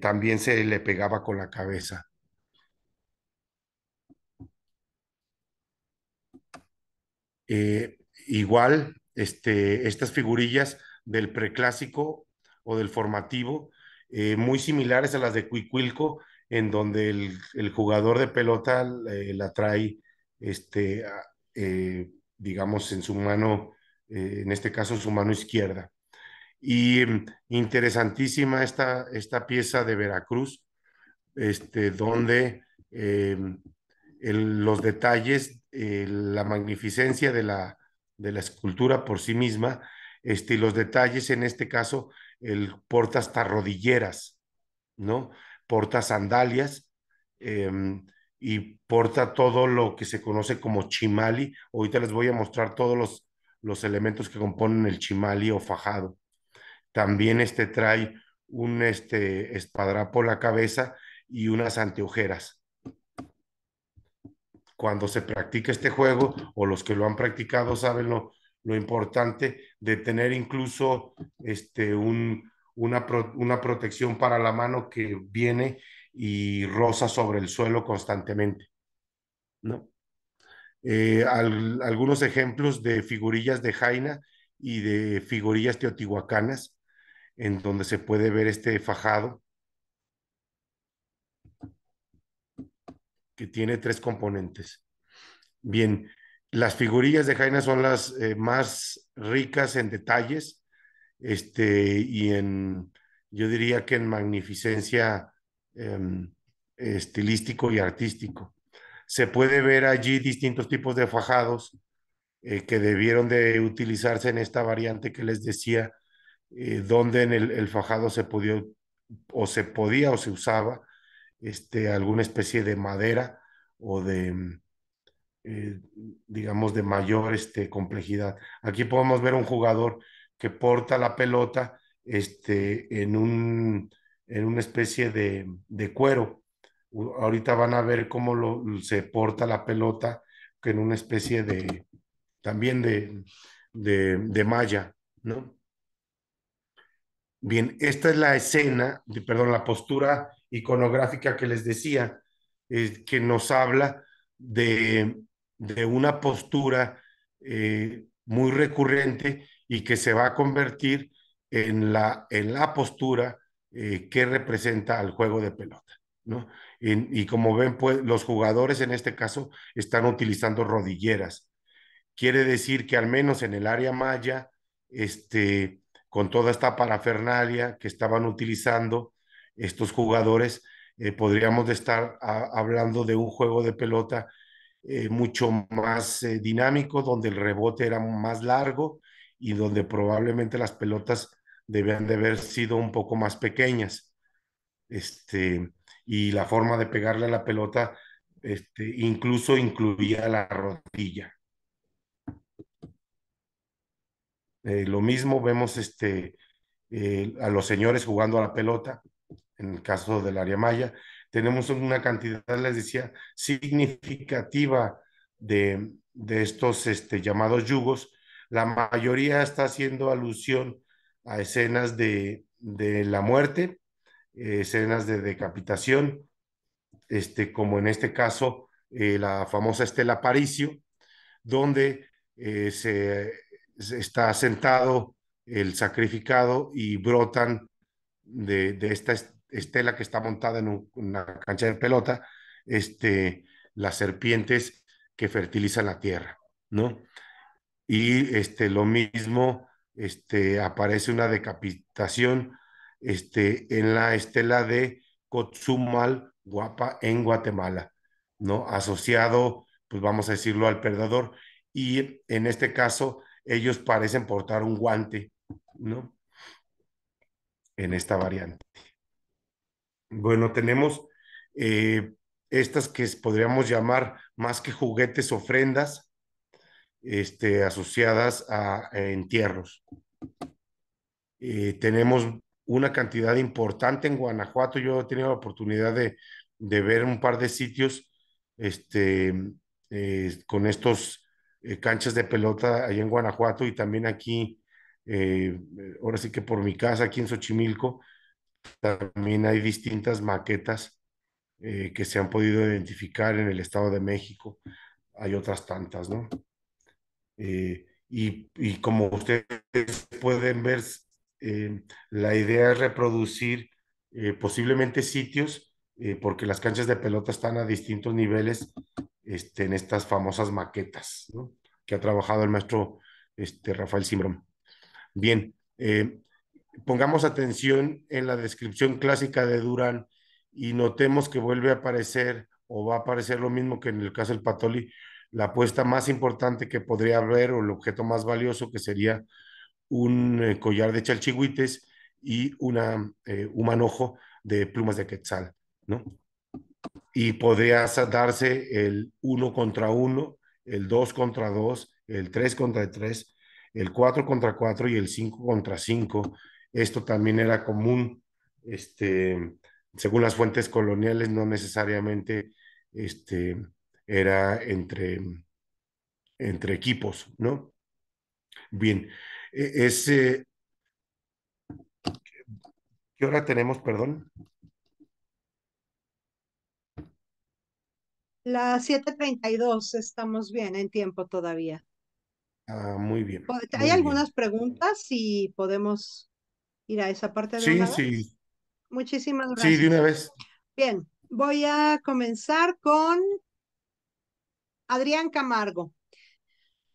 S3: también se le pegaba con la cabeza. igual, este, estas figurillas del preclásico o del formativo, muy similares a las de Cuicuilco, en donde el, jugador de pelota eh, la trae, este, eh, digamos, en su mano, eh, en este caso en su mano izquierda. Y mm, interesantísima esta, esta pieza de Veracruz, este, donde los detalles, la magnificencia de la, de la escultura por sí misma, este, los detalles, en este caso, el porta hasta rodilleras, ¿no? porta sandalias em, y porta todo lo que se conoce como chimali. Ahorita les voy a mostrar todos los, los elementos que componen el chimali o fajado. También este trae un este, espadrapo la cabeza y unas anteojeras. Cuando se practica este juego, o los que lo han practicado saben lo, lo importante de tener incluso este, un, una, protección para la mano que viene y roza sobre el suelo constantemente. ¿no? Eh, algunos ejemplos de figurillas de Jaina y de figurillas teotihuacanas, en donde se puede ver este fajado, que tiene tres componentes. Bien, las figurillas de Jaina son las eh, más ricas en detalles, este, y en, yo diría que en magnificencia em, estilístico y artístico. Se puede ver allí distintos tipos de fajados eh, que debieron de utilizarse en esta variante que les decía, eh, donde en el, fajado se podía o se podía o se usaba este, alguna especie de madera o de, mm, eh, digamos, de mayor este, complejidad. Aquí podemos ver un jugador que porta la pelota este, en, un, en una especie de, cuero. Ahorita van a ver cómo lo, se porta la pelota que en una especie de, también de, malla, Bien, esta es la escena, perdón, la postura iconográfica que les decía, eh, que nos habla de, una postura eh, muy recurrente y que se va a convertir en la, en la postura eh, que representa al juego de pelota. y como ven, pues, los jugadores en este caso están utilizando rodilleras. Quiere decir que al menos en el área maya, este, con toda esta parafernalia que estaban utilizando estos jugadores, eh, podríamos estar hablando de un juego de pelota eh, mucho más dinámico, donde el rebote era más largo y donde probablemente las pelotas debían de haber sido un poco más pequeñas. Este, y la forma de pegarle a la pelota este, incluso incluía la rodilla. Eh, lo mismo vemos este, eh, a los señores jugando a la pelota, en el caso del área maya. Tenemos una cantidad, les decía, significativa de, estos este, llamados yugos la mayoría está haciendo alusión a escenas de, la muerte, eh, escenas de decapitación, este, como en este caso eh, la famosa Estela Paricio, donde eh, se, está sentado el sacrificado y brotan de, esta estela que está montada en una cancha de pelota, este, las serpientes que fertilizan la tierra, ¿no? y este, lo mismo este, aparece una decapitación este, en la estela de Cotzumal Guapa en Guatemala, ¿no? Asociado, pues vamos a decirlo, al perdedor. Y en este caso, ellos parecen portar un guante, ¿no? En esta variante. Bueno, tenemos eh, estas que podríamos llamar más que juguetes, ofrendas, este, asociadas a, entierros. Eh, tenemos una cantidad importante en Guanajuato. Yo he tenido la oportunidad de, ver un par de sitios este, eh, con estos eh, canchas de pelota allá en Guanajuato y también aquí, ahora sí que por mi casa, aquí en Xochimilco, también hay distintas maquetas que se han podido identificar en el Estado de México. Hay otras tantas, ¿no? Eh, y, como ustedes pueden ver, eh, la idea es reproducir eh, posiblemente sitios, porque las canchas de pelota están a distintos niveles este, en estas famosas maquetas que ha trabajado el maestro este, Rafael Simbrón. Bien, pongamos atención en la descripción clásica de Durán y notemos que vuelve a aparecer o va a aparecer lo mismo que en el caso del Patoli, la apuesta más importante que podría haber o el objeto más valioso que sería un eh, collar de chalchihuites y una, eh, un manojo de plumas de quetzal, ¿no? Y podría darse el uno contra uno, el dos contra dos, el tres contra tres, el cuatro contra cuatro y el cinco contra cinco. Esto también era común, este, según las fuentes coloniales, no necesariamente este, era entre, entre equipos, ¿no? Bien, e-, ese... ¿Qué hora tenemos, perdón?
S2: Las 7.32, estamos bien en tiempo todavía.
S3: Ah, muy bien.
S2: Hay algunas preguntas y podemos ir a esa parte de Sí, Sí, sí. Muchísimas gracias. Sí, de una vez. Bien, voy a comenzar con Adrián Camargo.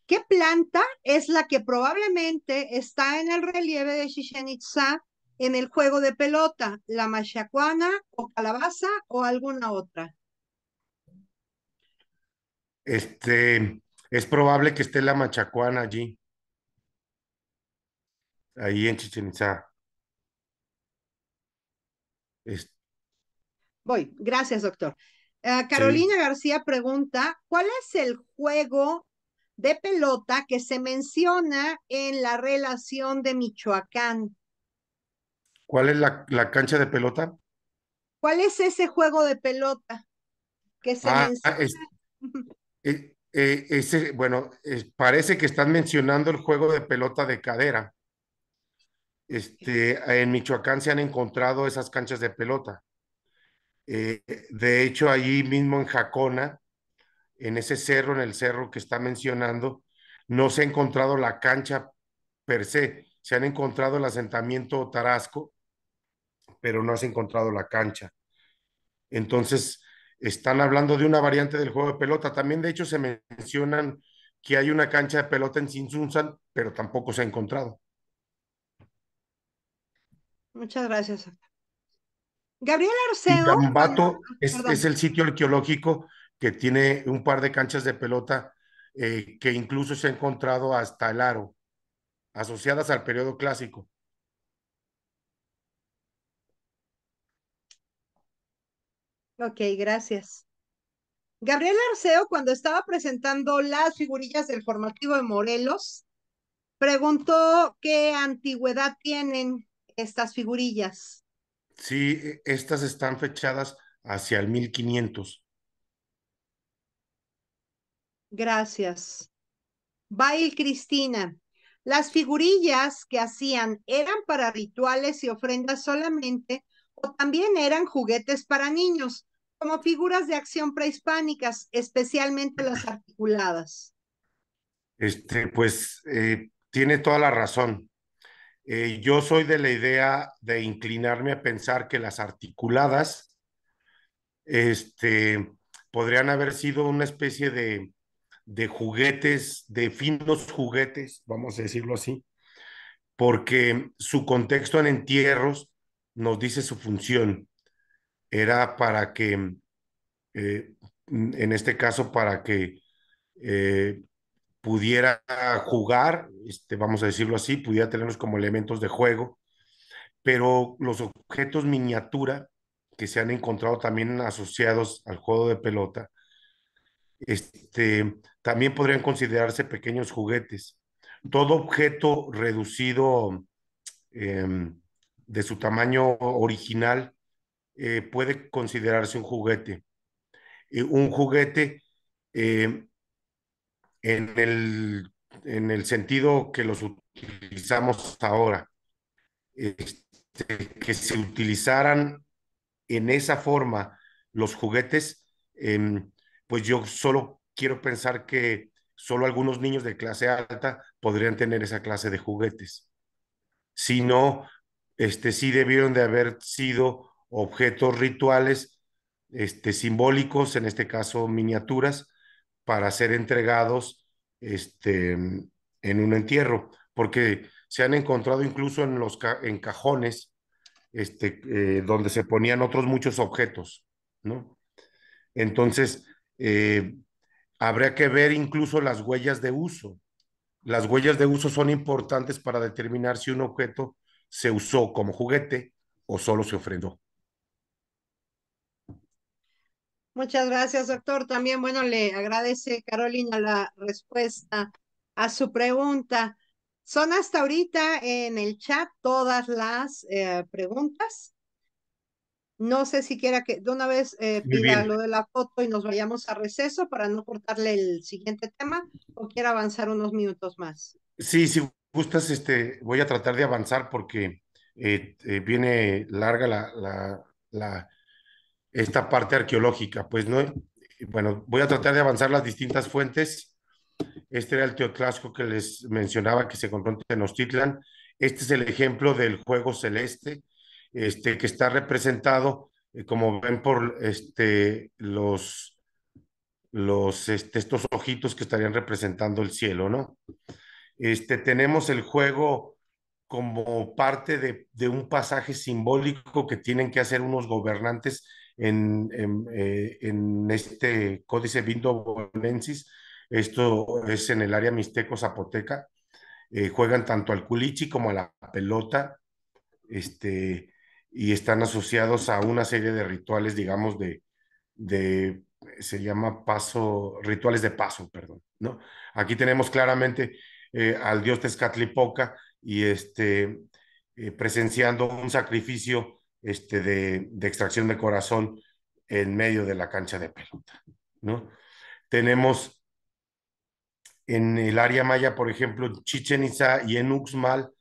S2: ¿Qué planta es la que probablemente está en el relieve de Chichen Itza en el juego de pelota? ¿La machacuana o calabaza o alguna otra?
S3: Este, es probable que esté la machacuana allí. Ahí en Chichen Itza.
S2: Voy, gracias, doctor. Eh, Carolina García pregunta, ¿cuál es el juego de pelota que se menciona en la relación de Michoacán?
S3: ¿Cuál es la, la cancha de pelota?
S2: ¿Cuál es ese juego de pelota que se ah, menciona?
S3: Ah, eh, eh, ese, bueno, parece que están mencionando el juego de pelota de cadera. Este, en Michoacán se han encontrado esas canchas de pelota. Eh, de hecho, allí mismo en Jacona, en ese cerro, en el cerro que está mencionando, no se ha encontrado la cancha per se, se han encontrado el asentamiento Tarasco, pero no se ha encontrado la cancha. Entonces, están hablando de una variante del juego de pelota. También, de hecho, se mencionan que hay una cancha de pelota en Sinsunsan, pero tampoco se ha encontrado.
S2: Muchas gracias. Gabriel Arceo. Gambato es, el
S3: sitio arqueológico que tiene un par de canchas de pelota eh, que incluso se ha encontrado hasta el aro, asociadas al periodo clásico.
S2: Ok, gracias. Gabriel Arceo, cuando estaba presentando las figurillas del formativo de Morelos, preguntó qué antigüedad tienen estas figurillas.
S3: Sí, e, estas están fechadas hacia el 1500.
S2: Gracias. Bail Cristina. Las figurillas que hacían eran para rituales y ofrendas solamente o también eran juguetes para niños, como figuras de acción prehispánicas, especialmente las articuladas.
S3: Este, pues eh, tiene toda la razón. Eh, yo soy de la idea de inclinarme a pensar que las articuladas este, podrían haber sido una especie de, juguetes, de finos juguetes, vamos a decirlo así, porque su contexto en entierros nos dice su función. Era para que, eh, en este caso, para que eh, pudiera jugar, este, vamos a decirlo así, pudiera tenerlos como elementos de juego, pero los objetos miniatura que se han encontrado también asociados al juego de pelota, este, también podrían considerarse pequeños juguetes. Todo objeto reducido em, de su tamaño original eh, puede considerarse un juguete. Eh, un juguete em, en el, sentido que los utilizamos ahora. Este, que se utilizaran en esa forma los juguetes, em, pues yo solo quiero pensar que solo algunos niños de clase alta podrían tener esa clase de juguetes. Si no, este, sí debieron de haber sido objetos rituales este, simbólicos, en este caso miniaturas, para ser entregados este, en un entierro, porque se han encontrado incluso en los en cajones este, eh, donde se ponían otros muchos objetos, Entonces, eh, habría que ver incluso las huellas de uso. Las huellas de uso son importantes para determinar si un objeto se usó como juguete o solo se ofrendó.
S2: Muchas gracias, doctor. También, bueno, le agradece Carolina la respuesta a su pregunta. Son hasta ahorita en el chat todas las eh, preguntas. No sé si quiera que de una vez eh, pida lo de la foto y nos vayamos a receso para no cortarle el siguiente tema o quiera avanzar unos minutos más.
S3: Sí, si gustas, este, voy a tratar de avanzar porque eh, viene larga la, la, la esta parte arqueológica. Pues no, bueno, voy a tratar de avanzar las distintas fuentes. Este era el teoclasco que les mencionaba que se encontró en Tenochtitlan. Este es el ejemplo del juego celeste, este, que está representado, eh, como ven, por este, los, los, este, estos ojitos que estarían representando el cielo, ¿no? Este, tenemos el juego como parte de, de un pasaje simbólico que tienen que hacer unos gobernantes eh, en, este códice vindo esto es en el área mixteco-zapoteca, eh, juegan tanto al culichi como a la pelota, este, y están asociados a una serie de rituales, digamos, de, de se llama paso, rituales de paso, perdón, ¿no? Aquí tenemos claramente eh, al dios Tezcatlipoca y este, presenciando un sacrificio este, de, extracción de corazón en medio de la cancha de pelota. ¿no? Tenemos en el área maya, por ejemplo, en Chichen Itza y en Uxmal,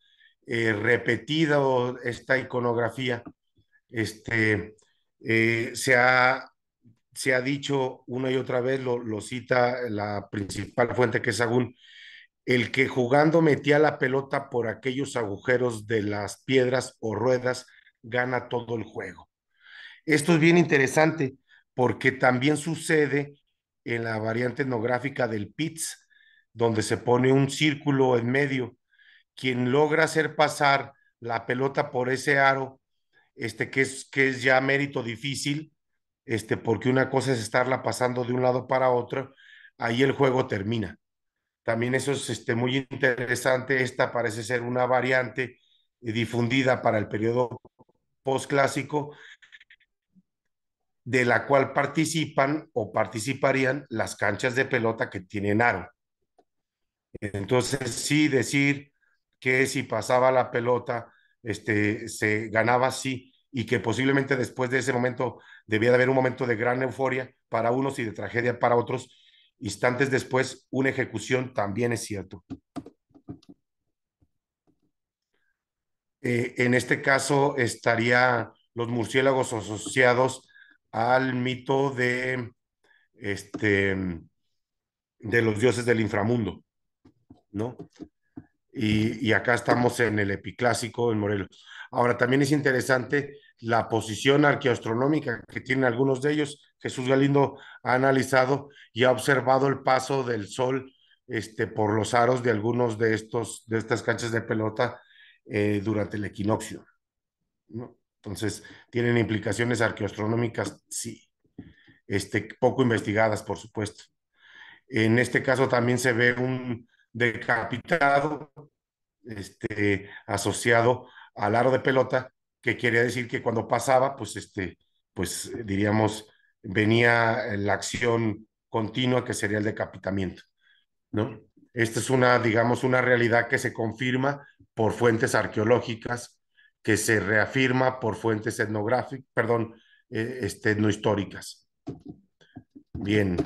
S3: eh, repetida repetido esta iconografía. Este, eh, se, ha, dicho una y otra vez, lo, lo cita la principal fuente que es Agún, el que jugando metía la pelota por aquellos agujeros de las piedras o ruedas gana todo el juego. Esto es bien interesante porque también sucede en la variante etnográfica del PITS, donde se pone un círculo en medio. Quien logra hacer pasar la pelota por ese aro, este, que, es, que es ya mérito difícil, este, porque una cosa es estarla pasando de un lado para otro, ahí el juego termina. También eso es este, muy interesante, esta parece ser una variante difundida para el periodo postclásico, de la cual participan o participarían las canchas de pelota que tienen aro. Entonces, sí decir que si pasaba la pelota, este, se ganaba sí, y que posiblemente después de ese momento debía de haber un momento de gran euforia para unos y de tragedia para otros. Instantes después, una ejecución también es cierto. Eh, en este caso estaría los murciélagos asociados al mito de, este, de los dioses del inframundo, ¿no? Y, y, acá estamos en el epiclásico en Morelos. Ahora, también es interesante la posición arqueoastronómica que tienen algunos de ellos. Jesús Galindo ha analizado y ha observado el paso del sol este, por los aros de algunos de, estos, de estas canchas de pelota eh, durante el equinoccio. Entonces, tienen implicaciones arqueoastronómicas, sí, este, poco investigadas, por supuesto. En este caso también se ve un decapitado este, asociado al aro de pelota, que quiere decir que cuando pasaba, pues, este, pues diríamos, venía la acción continua que sería el decapitamiento, ¿no? Esta es una, digamos, una realidad que se confirma por fuentes arqueológicas, que se reafirma por fuentes etnográficas, perdón, eh, este, Bien.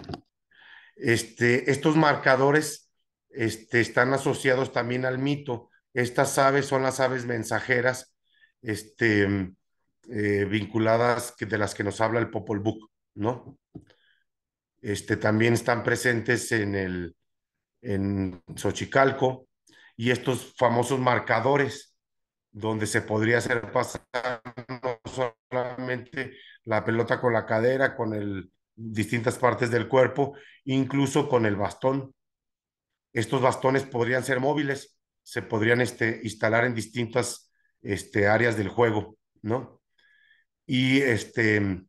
S3: Este, estos marcadores este, están asociados también al mito. Estas aves son las aves mensajeras este, eh, vinculadas de las que nos habla el Popol Vuh, ¿no? Este, también están presentes en, el, en Xochicalco, y estos famosos marcadores donde se podría hacer pasar no solamente la pelota con la cadera, con el, distintas partes del cuerpo, incluso con el bastón. Estos bastones podrían ser móviles, se podrían este, instalar en distintas este, áreas del juego, ¿no? Y este, em,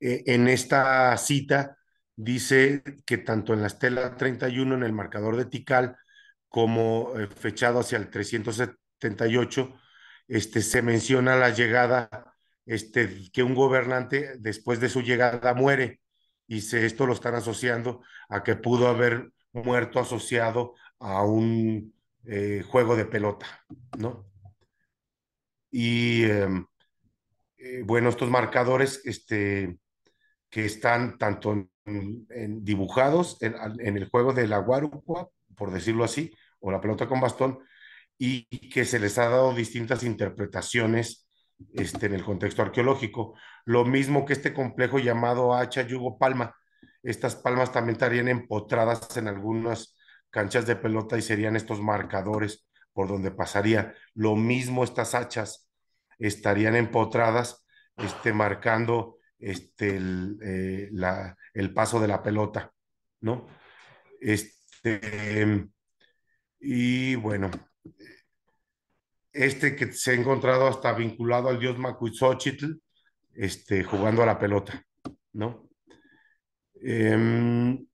S3: e, en esta cita dice que tanto en la estela 31, en el marcador de Tikal, como eh, fechado hacia el 378, este, se menciona la llegada, este, que un gobernante después de su llegada muere, y se, esto lo están asociando a que pudo haber muerto asociado a un eh, juego de pelota, ¿no? Y em, eh, bueno, estos marcadores este, que están tanto en, dibujados en, el juego de la Guarupua, por decirlo así, o la pelota con bastón, y que se les ha dado distintas interpretaciones este, en el contexto arqueológico. Lo mismo que este complejo llamado Hacha Yugo Palma. Estas palmas también estarían empotradas en algunas canchas de pelota y serían estos marcadores por donde pasaría. Lo mismo estas hachas estarían empotradas, este, marcando este, el, eh, el paso de la pelota, ¿no? Este, Em, y bueno, este que se ha encontrado hasta vinculado al dios Macuizochitl, este, jugando a la pelota, ¿no? Em,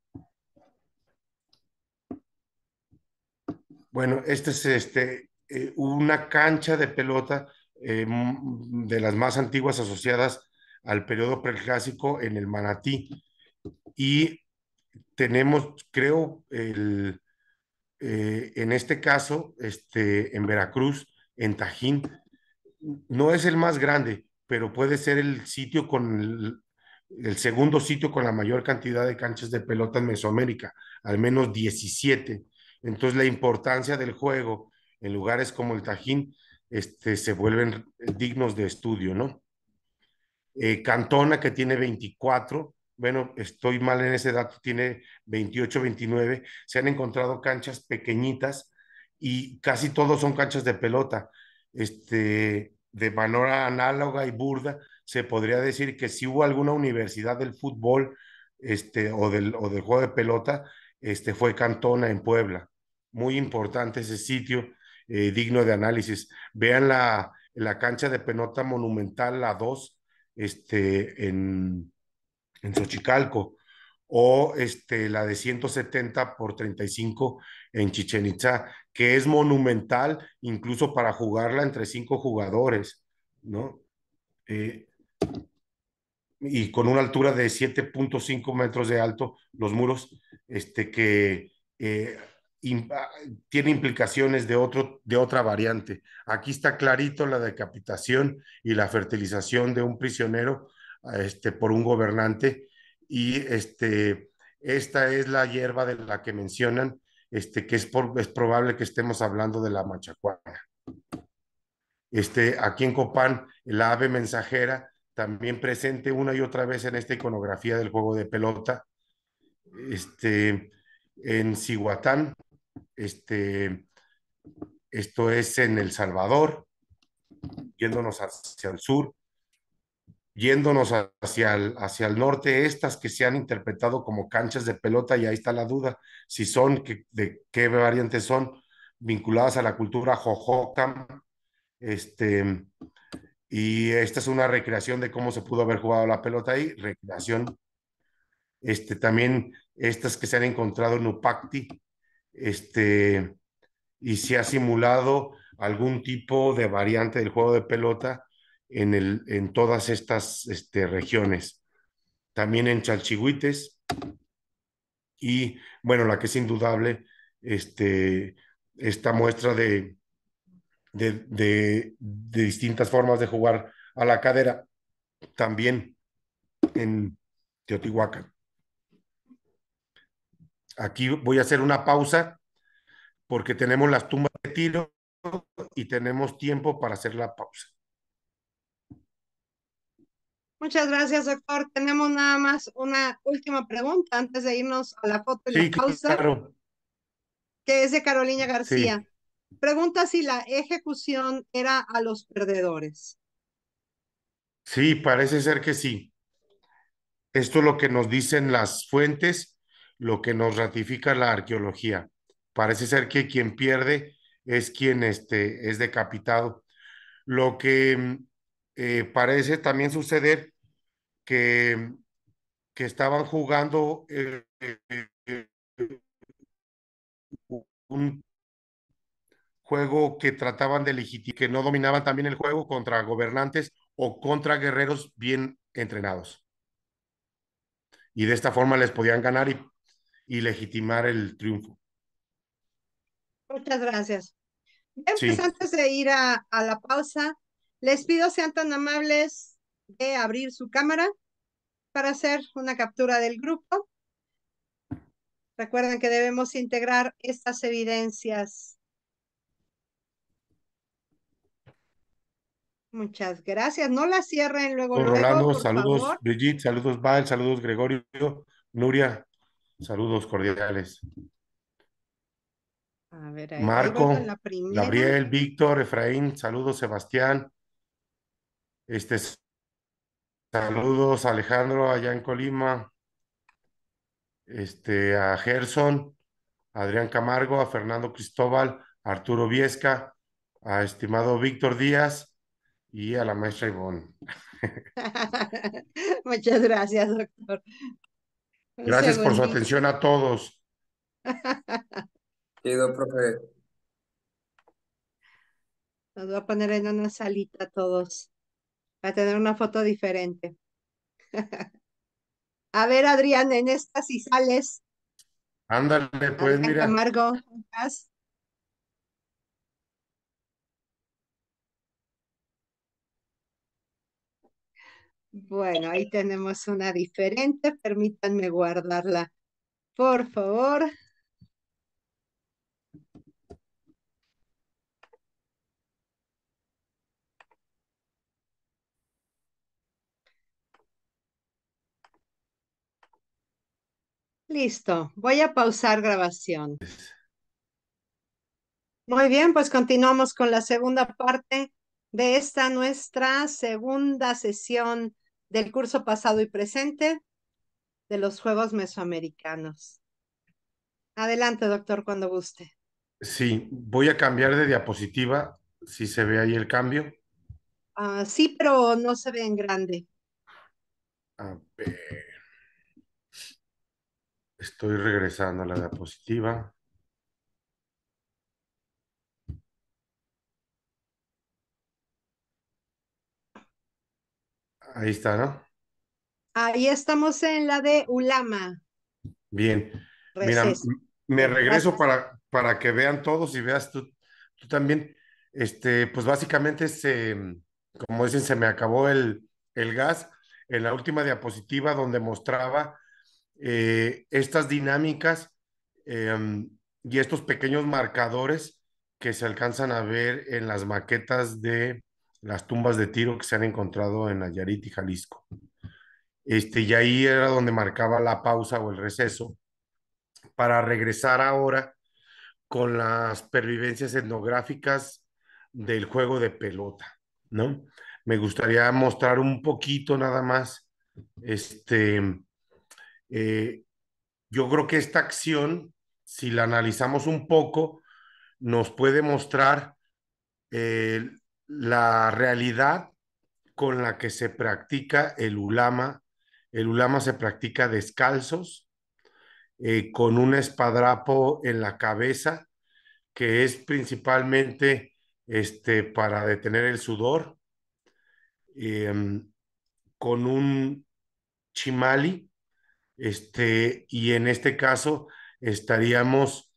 S3: bueno, este es este, eh, una cancha de pelota em, de las más antiguas asociadas al periodo preclásico en el Manatí y tenemos, creo, el, eh, en este caso, este, en Veracruz, en Tajín, no es el más grande, pero puede ser el sitio con el, segundo sitio con la mayor cantidad de canchas de pelota en Mesoamérica, al menos 17. Entonces la importancia del juego en lugares como el Tajín este, se vuelven dignos de estudio, ¿no? Eh, Cantona, que tiene 24, bueno, estoy mal en ese dato, tiene 28, 29, se han encontrado canchas pequeñitas y casi todos son canchas de pelota. Este, de manera análoga y burda, se podría decir que si hubo alguna universidad del fútbol este, o, del, juego de pelota, este, fue Cantona en Puebla. Muy importante ese sitio, eh, digno de análisis. Vean la, la cancha de pelota monumental, la 2, este, en, en Xochicalco, o este, la de 170 por 35 en Chichen Itza, que es monumental incluso para jugarla entre cinco jugadores, ¿no? Eh, y con una altura de 7.5 metros de alto, los muros, este, que eh, ah, tiene implicaciones de, otro, de otra variante. Aquí está clarito la decapitación y la fertilización de un prisionero este, por un gobernante y este, esta es la hierba de la que mencionan, este, que es, probable que estemos hablando de la machacuana. Este, aquí en Copán, la ave mensajera, también presente una y otra vez en esta iconografía del juego de pelota. Este, en Cihuatán, este, esto es en El Salvador, yéndonos hacia el sur, yéndonos hacia el, hacia el norte, estas que se han interpretado como canchas de pelota, y ahí está la duda, si son, de qué variantes son, vinculadas a la cultura jojocam, este, y esta es una recreación de cómo se pudo haber jugado la pelota ahí, recreación, este, también estas que se han encontrado en Upacti, este, y se ha simulado algún tipo de variante del juego de pelota, en, todas estas este, regiones. También en Chalchihuites y, bueno, la que es indudable, este, esta muestra de, distintas formas de jugar a la cadera, también en Teotihuacán. Aquí voy a hacer una pausa porque tenemos las tumbas de tiro y tenemos tiempo para hacer la pausa.
S2: Muchas gracias, doctor. Tenemos nada más una última pregunta antes de irnos a la foto y la pausa, claro. que es de Carolina García. Pregunta si la ejecución era a los perdedores.
S3: Sí, parece ser que sí. Esto es lo que nos dicen las fuentes, lo que nos ratifica la arqueología. Parece ser que quien pierde es quien este, es decapitado. Lo que mm, eh, parece también suceder que, que estaban jugando eh, eh, eh, un juego que trataban de legitimar, que no dominaban también el juego contra gobernantes o contra guerreros bien entrenados. Y de esta forma les podían ganar y, legitimar el triunfo.
S2: Muchas gracias. Pues, antes de ir a, a la pausa, les pido sean tan amables de abrir su cámara para hacer una captura del grupo. Recuerden que debemos integrar estas evidencias. Muchas gracias. No la cierren luego. Rolando, saludos
S3: Brigitte, saludos Val, saludos Gregorio, Nuria, saludos cordiales.
S4: Marco, Gabriel,
S3: Víctor, Efraín, saludos Sebastián. Este es Saludos, Alejandro, allá en Colima. Este, a Gerson, a Adrián Camargo, a Fernando Cristóbal, a Arturo Viesca, a estimado Víctor Díaz y a la maestra Ivonne.
S2: Muchas gracias, doctor. gracias por su atención a
S3: todos. profe.
S2: Nos voy a poner en una salita a todos a tener una foto diferente. A ver, Adrián, en esta si sales.
S3: Ándale, pues mira.
S2: Bueno, ahí tenemos una diferente. Permítanme guardarla, por favor. Listo, voy a pausar grabación. Pues. Muy bien, pues continuamos con la segunda parte de esta nuestra segunda sesión del curso pasado y presente de los Juegos Mesoamericanos. Adelante, doctor, cuando guste.
S3: Sí, voy a cambiar de diapositiva, si se ve ahí el cambio.
S2: Ah, sí, pero no se ve en grande.
S3: A ah, ver. Estoy regresando a la diapositiva. Ahí está, ¿no?
S2: Ahí estamos en la de Ulama.
S3: Bien. Mira, me regreso para, para que vean todos y veas tú, tú también. Este, pues básicamente se, como dicen, se me acabó el, el gas en la última diapositiva donde mostraba eh, estas dinámicas em, y estos pequeños marcadores que se alcanzan a ver en las maquetas de las tumbas de tiro que se han encontrado en Nayarit y Jalisco. Este, y ahí era donde marcaba la pausa o el receso para regresar ahora con las pervivencias etnográficas del juego de pelota, ¿no? Me gustaría mostrar un poquito nada más este, eh, yo creo que esta acción, si la analizamos un poco, nos puede mostrar eh, la realidad con la que se practica el ulama. El ulama se practica descalzos, eh, con un espadrapo en la cabeza, que es principalmente este, para detener el sudor, em, con un chimali, este, y en este caso estaríamos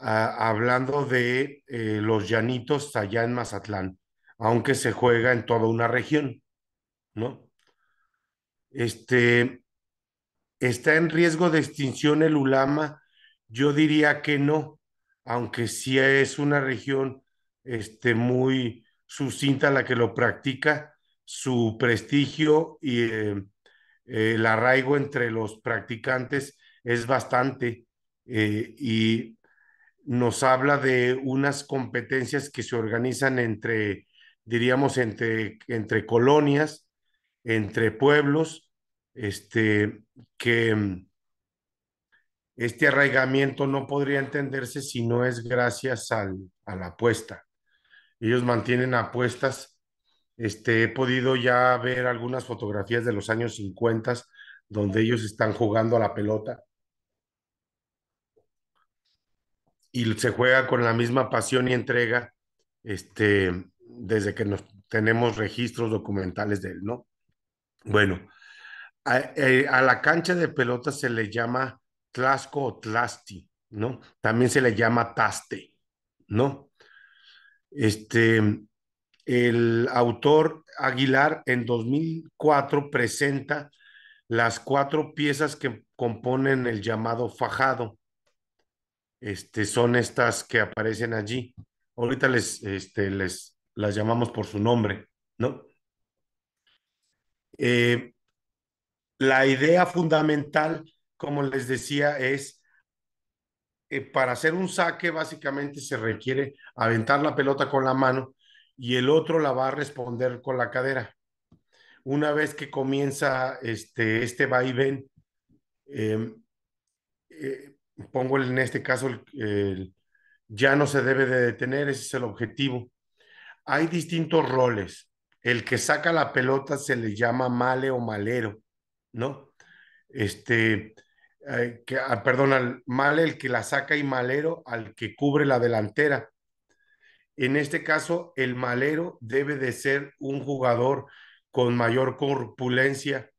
S3: ah, hablando de eh, los llanitos allá en Mazatlán, aunque se juega en toda una región, ¿no? Este, ¿Está en riesgo de extinción el Ulama? Yo diría que no, aunque sí es una región este, muy sucinta la que lo practica, su prestigio y, eh, eh, el arraigo entre los practicantes es bastante eh, y nos habla de unas competencias que se organizan entre, diríamos, entre, entre colonias, entre pueblos, este, que mm, este arraigamiento no podría entenderse si no es gracias al, a la apuesta. Ellos mantienen apuestas este, he podido ya ver algunas fotografías de los años 50 donde ellos están jugando a la pelota y se juega con la misma pasión y entrega este, desde que tenemos registros documentales de él, ¿no? Bueno, a, eh, la cancha de pelota se le llama Tlasco o Tlasti, ¿no? También se le llama Taste, ¿no? Este, el autor Aguilar en 2004 presenta las cuatro piezas que componen el llamado fajado. Este, son estas que aparecen allí. Ahorita les, este, les las llamamos por su nombre, ¿no? Eh, la idea fundamental, como les decía, es eh, para hacer un saque básicamente se requiere aventar la pelota con la mano y el otro la va a responder con la cadera. Una vez que comienza este, este vaivén, em, eh, pongo en este caso ya no se debe de detener, ese es el objetivo. Hay distintos roles. El que saca la pelota se le llama male o malero, ¿no? Este, eh, ah, perdón, male el que la saca y malero al que cubre la delantera. En este caso, el malero debe de ser un jugador con mayor corpulencia,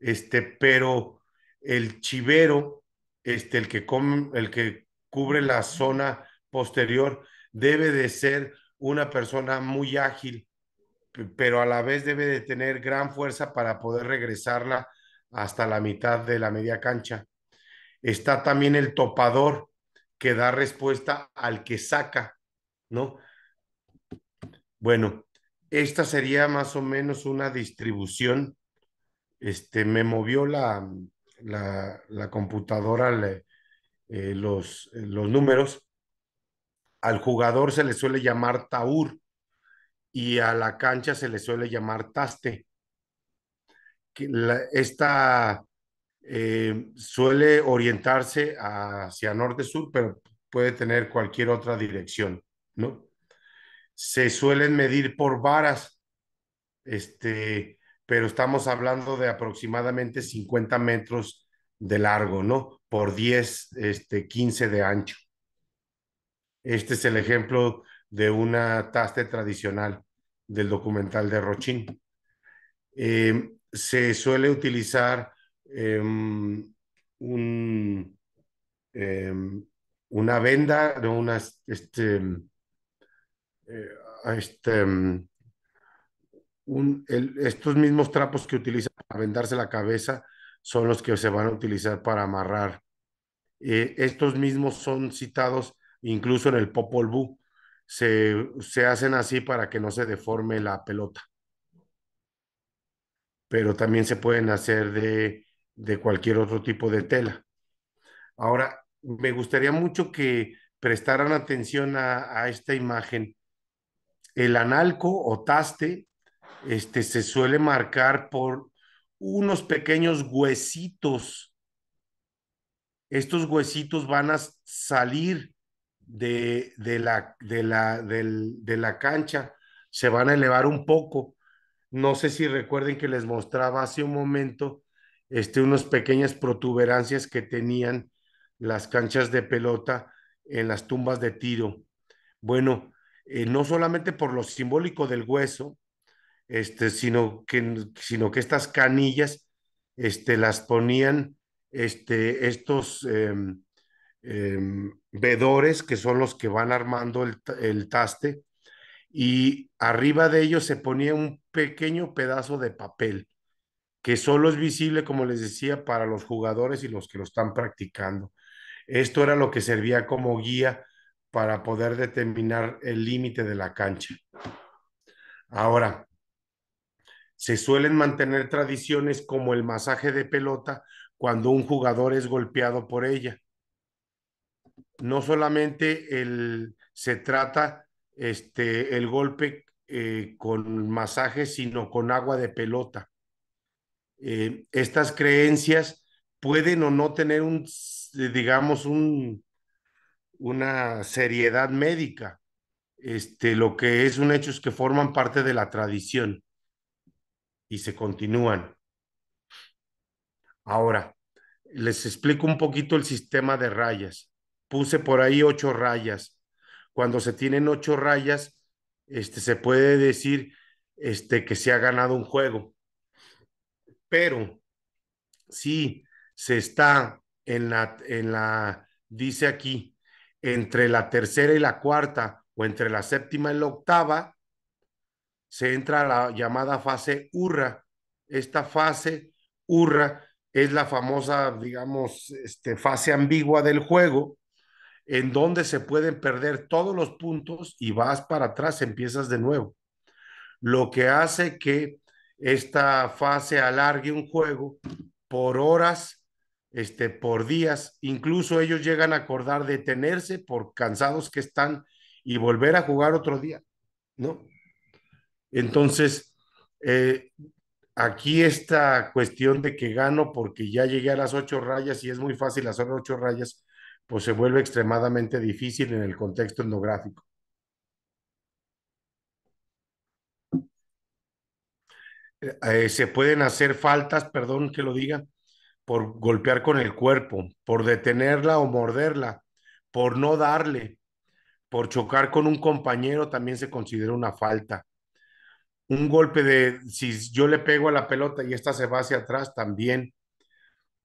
S3: este, pero el chivero, este, el que, el que cubre la zona posterior, debe de ser una persona muy ágil, pero a la vez debe de tener gran fuerza para poder regresarla hasta la mitad de la media cancha. Está también el topador que da respuesta al que saca, ¿no? Bueno, esta sería más o menos una distribución. Este, me movió la, la, computadora eh, los, eh, los números. Al jugador se le suele llamar taur y a la cancha se le suele llamar taste. esta eh, suele orientarse hacia norte-sur, pero puede tener cualquier otra dirección. ¿no? Se suelen medir por varas, este, pero estamos hablando de aproximadamente 50 metros de largo, ¿no? Por 10, este, 15 de ancho. Este es el ejemplo de una taste tradicional del documental de Rochín. Em, se suele utilizar em, un, em, una venda, de unas este, eh, este, mm, estos mismos trapos que utilizan para vendarse la cabeza son los que se van a utilizar para amarrar. Eh, estos mismos son citados incluso en el Popol Vuh. Se, hacen así para que no se deforme la pelota. Pero también se pueden hacer de, cualquier otro tipo de tela. Ahora, me gustaría mucho que prestaran atención a, a esta imagen el analco o taste este, se suele marcar por unos pequeños huesitos. Estos huesitos van a salir de, la, de, la, de la cancha, se van a elevar un poco. No sé si recuerden que les mostraba hace un momento este, unas pequeñas protuberancias que tenían las canchas de pelota en las tumbas de tiro. Bueno, eh, no solamente por lo simbólico del hueso, este, sino, que, sino que estas canillas este, las ponían este, estos em, em, vedores que son los que van armando el, el taste y arriba de ellos se ponía un pequeño pedazo de papel que solo es visible, como les decía, para los jugadores y los que lo están practicando. Esto era lo que servía como guía para poder determinar el límite de la cancha. Ahora, se suelen mantener tradiciones como el masaje de pelota cuando un jugador es golpeado por ella. No solamente el, se trata este, el golpe eh, con masaje, sino con agua de pelota. Eh, estas creencias pueden o no tener un, digamos, un, una seriedad médica. Este, lo que es un hecho es que forman parte de la tradición y se continúan. Ahora, les explico un poquito el sistema de rayas. Puse por ahí ocho rayas. Cuando se tienen ocho rayas, este, se puede decir este, que se ha ganado un juego. Pero si se está en la, en la, dice aquí, entre la tercera y la cuarta o entre la séptima y la octava, se entra a la llamada fase URRA. Esta fase URRA es la famosa, digamos, este, fase ambigua del juego, en donde se pueden perder todos los puntos y vas para atrás, empiezas de nuevo. Lo que hace que esta fase alargue un juego por horas este, por días. Incluso ellos llegan a acordar detenerse por cansados que están y volver a jugar otro día, ¿no? Entonces, eh, aquí esta cuestión de que gano porque ya llegué a las ocho rayas y es muy fácil hacer ocho rayas, pues se vuelve extremadamente difícil en el contexto etnográfico. Eh, eh, se pueden hacer faltas, perdón que lo diga, por golpear con el cuerpo, por detenerla o morderla, por no darle, por chocar con un compañero también se considera una falta. Un golpe de, si yo le pego a la pelota y esta se va hacia atrás también,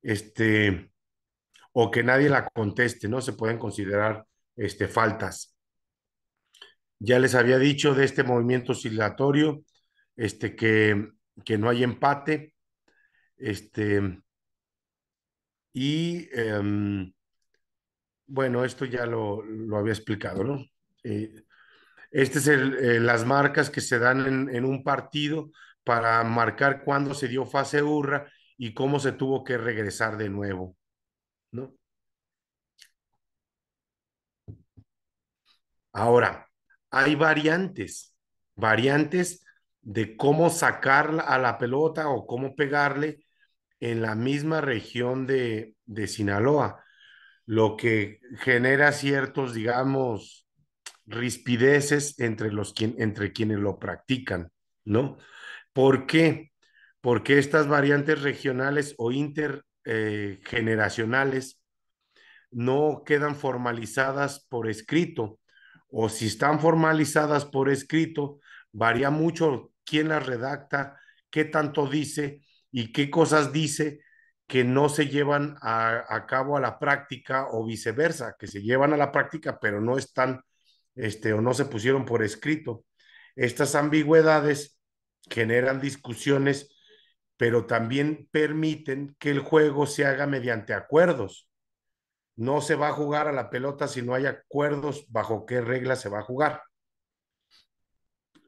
S3: este, o que nadie la conteste, ¿no? Se pueden considerar este, faltas. Ya les había dicho de este movimiento oscilatorio, este, que, que no hay empate, este, y em, bueno, esto ya lo, había explicado, ¿no? Eh, Estas son eh, las marcas que se dan en, en un partido para marcar cuándo se dio fase urra y cómo se tuvo que regresar de nuevo, ¿no? Ahora, hay variantes, variantes de cómo sacar a la pelota o cómo pegarle en la misma región de, de Sinaloa, lo que genera ciertos, digamos, rispideces entre, los, entre quienes lo practican, ¿no? ¿Por qué? Porque estas variantes regionales o intergeneracionales eh, no quedan formalizadas por escrito, o si están formalizadas por escrito, varía mucho quién las redacta, qué tanto dice y qué cosas dice que no se llevan a, cabo a la práctica o viceversa, que se llevan a la práctica pero no están este, o no se pusieron por escrito. Estas ambigüedades generan discusiones, pero también permiten que el juego se haga mediante acuerdos. No se va a jugar a la pelota si no hay acuerdos bajo qué reglas se va a jugar.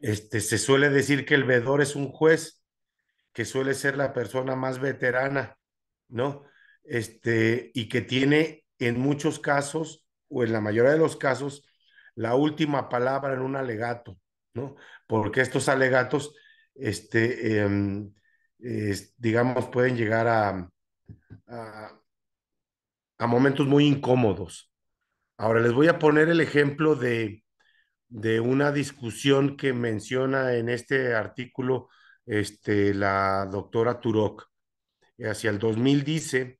S3: Este, se suele decir que el vedor es un juez que suele ser la persona más veterana, ¿no? Este, y que tiene en muchos casos, o en la mayoría de los casos, la última palabra en un alegato, ¿no? Porque estos alegatos, este, em, digamos, pueden llegar a, a, momentos muy incómodos. Ahora les voy a poner el ejemplo de, de una discusión que menciona en este artículo este, la doctora Turok. Eh, hacia el 2000 dice,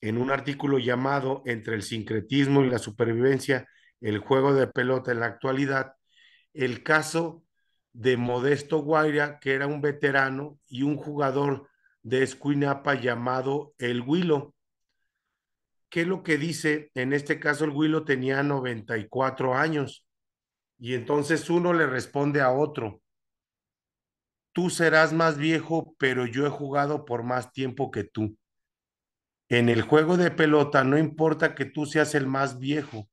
S3: en un artículo llamado Entre el sincretismo y la supervivencia, el juego de pelota en la actualidad, el caso de Modesto Guaira, que era un veterano y un jugador de Escuinapa llamado El Huilo. ¿Qué es lo que dice? En este caso, el Huilo tenía 94 años y entonces uno le responde a otro tú serás más viejo, pero yo he jugado por más tiempo que tú. En el juego de pelota no importa que tú seas el más viejo,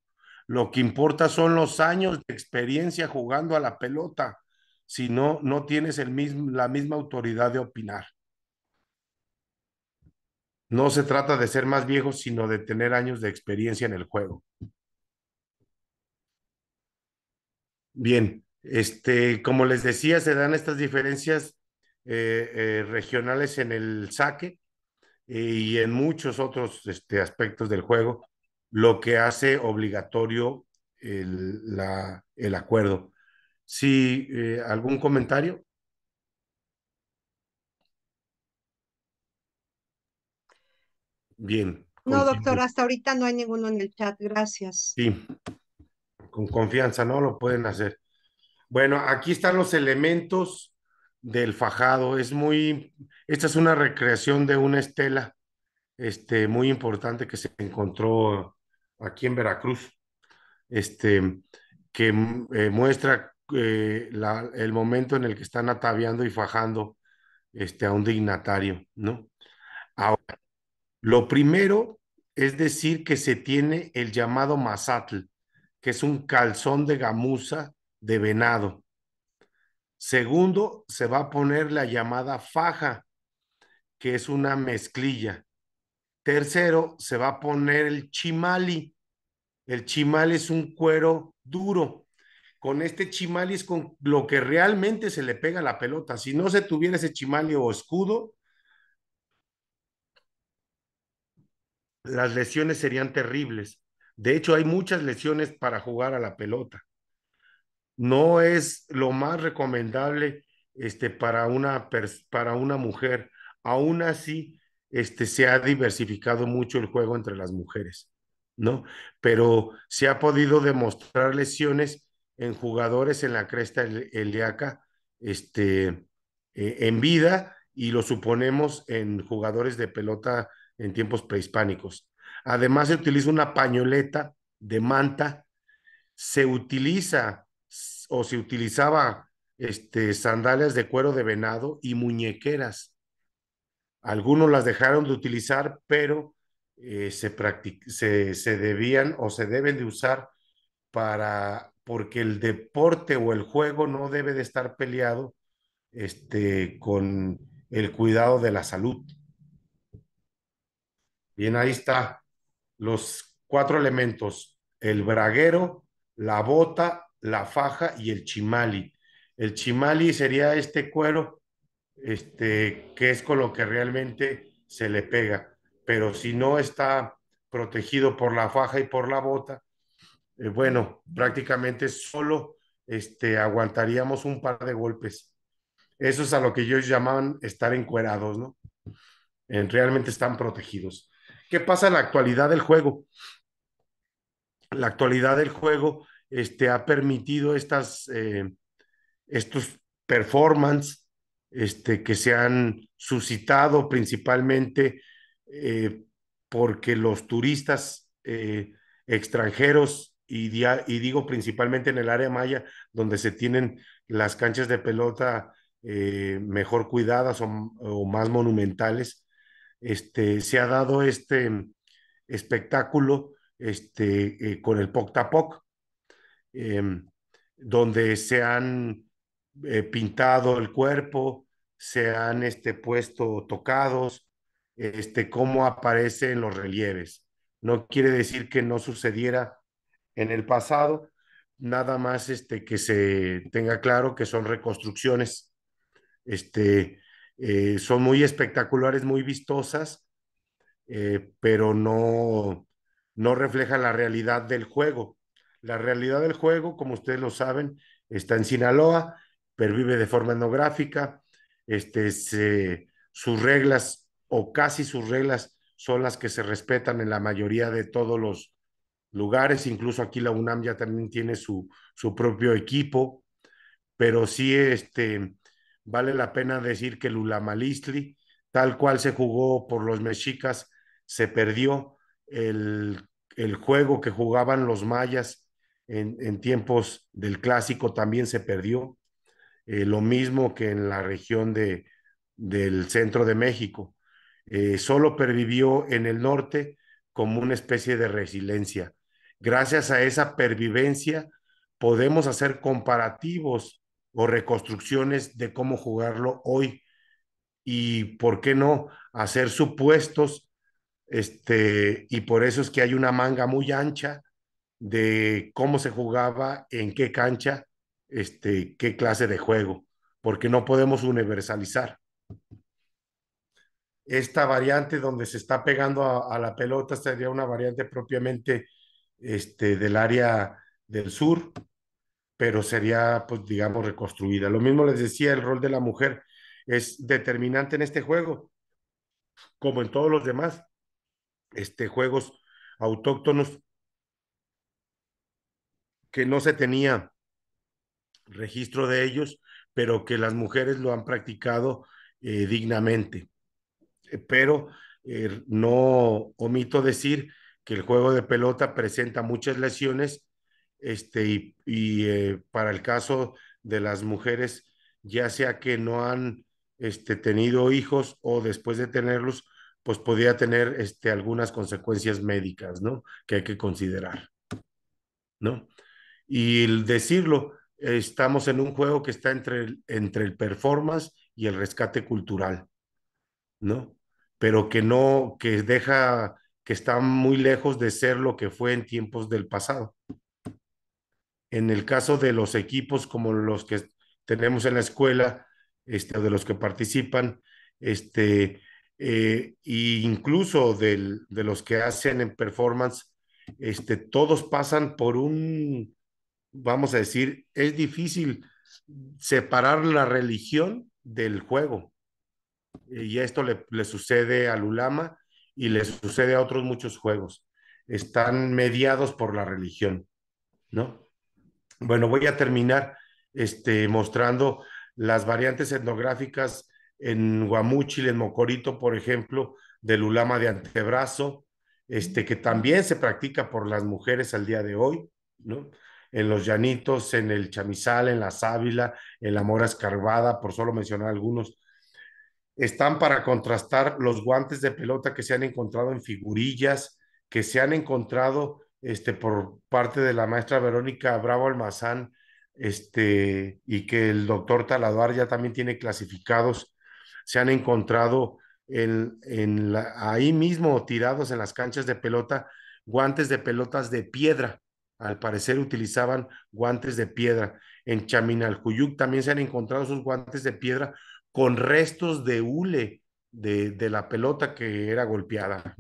S3: lo que importa son los años de experiencia jugando a la pelota, si no, no tienes el mismo, la misma autoridad de opinar. No se trata de ser más viejo, sino de tener años de experiencia en el juego. Bien, este, como les decía, se dan estas diferencias eh, eh, regionales en el saque y en muchos otros este, aspectos del juego, lo que hace obligatorio el, acuerdo. Si eh, algún comentario. Bien. No, doctor, hasta
S2: ahorita no hay ninguno en el chat, gracias.
S3: Sí, con confianza, ¿no? Lo pueden hacer. Bueno, aquí están los elementos del fajado. Es muy, esta es una recreación de una estela este, muy importante que se encontró aquí en Veracruz, este, que eh, muestra eh, el momento en el que están ataviando y fajando este, a un dignatario, ¿no? Ahora, lo primero es decir que se tiene el llamado mazatl, que es un calzón de gamuza de venado. Segundo, se va a poner la llamada faja, que es una mezclilla. Tercero, se va a poner el chimali. El chimali es un cuero duro. Con este chimali es con lo que realmente se le pega la pelota. Si no se tuviera ese chimali o escudo, las lesiones serían terribles. De hecho, hay muchas lesiones para jugar a la pelota no es lo más recomendable este, para, una para una mujer. Aún así, este, se ha diversificado mucho el juego entre las mujeres, ¿no? Pero se ha podido demostrar lesiones en jugadores en la cresta ilíaca este, eh, en vida y lo suponemos en jugadores de pelota en tiempos prehispánicos. Además, se utiliza una pañoleta de manta, se utiliza o se utilizaba este, sandalias de cuero de venado y muñequeras. Algunos las dejaron de utilizar, pero eh, se, debían o se deben de usar para, porque el deporte o el juego no debe de estar peleado este, con el cuidado de la salud. Bien, ahí está los cuatro elementos, el braguero, la bota, la faja y el chimali. El chimali sería este cuero, este, que es con lo que realmente se le pega, pero si no está protegido por la faja y por la bota, eh, bueno, prácticamente solo este, aguantaríamos un par de golpes. Eso es a lo que ellos llamaban estar encuerados, ¿no? En, realmente están protegidos. ¿Qué pasa en la actualidad del juego? La actualidad del juego este, ha permitido estas, eh, estos performances este, que se han suscitado principalmente eh, porque los turistas eh, extranjeros, y, y, digo principalmente en el área maya, donde se tienen las canchas de pelota mejor cuidadas o, más monumentales, este, se ha dado este espectáculo este, con el Poc-Tapoc Em, donde se han eh, pintado el cuerpo, se han este, puesto tocados, este, cómo aparece en los relieves. No quiere decir que no sucediera en el pasado, nada más este, que se tenga claro que son reconstrucciones. Este, eh, son muy espectaculares, muy vistosas, eh, pero no, no reflejan la realidad del juego. La realidad del juego, como ustedes lo saben, está en Sinaloa, pervive de forma etnográfica, este, sus reglas o casi sus reglas son las que se respetan en la mayoría de todos los lugares, incluso aquí la UNAM ya también tiene su, su propio equipo, pero sí este, vale la pena decir que el Ulamalistli, tal cual se jugó por los mexicas, se perdió el, el juego que jugaban los mayas en, tiempos del clásico también se perdió, eh, lo mismo que en la región del centro de México. Eh, solo pervivió en el norte como una especie de resiliencia. Gracias a esa pervivencia podemos hacer comparativos o reconstrucciones de cómo jugarlo hoy y, ¿por qué no?, hacer supuestos, este, y por eso es que hay una manga muy ancha de cómo se jugaba, en qué cancha, este, qué clase de juego, porque no podemos universalizar. Esta variante donde se está pegando a, la pelota sería una variante propiamente este, del área del sur, pero sería, pues, digamos, reconstruida. Lo mismo les decía, el rol de la mujer es determinante en este juego, como en todos los demás este, juegos autóctonos que no se tenía registro de ellos, pero que las mujeres lo han practicado eh, dignamente. Eh, pero eh, no omito decir que el juego de pelota presenta muchas lesiones este, y, para el caso de las mujeres, ya sea que no han este, tenido hijos o después de tenerlos, pues podría tener este, algunas consecuencias médicas, ¿no? Que hay que considerar, ¿no? Y el decirlo, estamos en un juego que está entre el, entre el performance y el rescate cultural, ¿no? Pero que no, que deja, que está muy lejos de ser lo que fue en tiempos del pasado. En el caso de los equipos como los que tenemos en la escuela, este, de los que participan, este, eh, e incluso del, de los que hacen en performance, este, todos pasan por un vamos a decir, es difícil separar la religión del juego. Y esto le, sucede al Ulama y le sucede a otros muchos juegos. Están mediados por la religión, ¿no? Bueno, voy a terminar este, mostrando las variantes etnográficas en Guamuchil en Mocorito, por ejemplo, del ulama de antebrazo, este, que también se practica por las mujeres al día de hoy, ¿no? en los llanitos, en el chamizal, en la sábila, en la mora escarbada, por solo mencionar algunos. Están para contrastar los guantes de pelota que se han encontrado en figurillas, que se han encontrado este, por parte de la maestra Verónica Bravo Almazán, este, y que el doctor Taladuar ya también tiene clasificados, se han encontrado en, ahí mismo tirados en las canchas de pelota guantes de pelotas de piedra al parecer utilizaban guantes de piedra. En Cuyuc también se han encontrado esos guantes de piedra con restos de hule de, la pelota que era golpeada.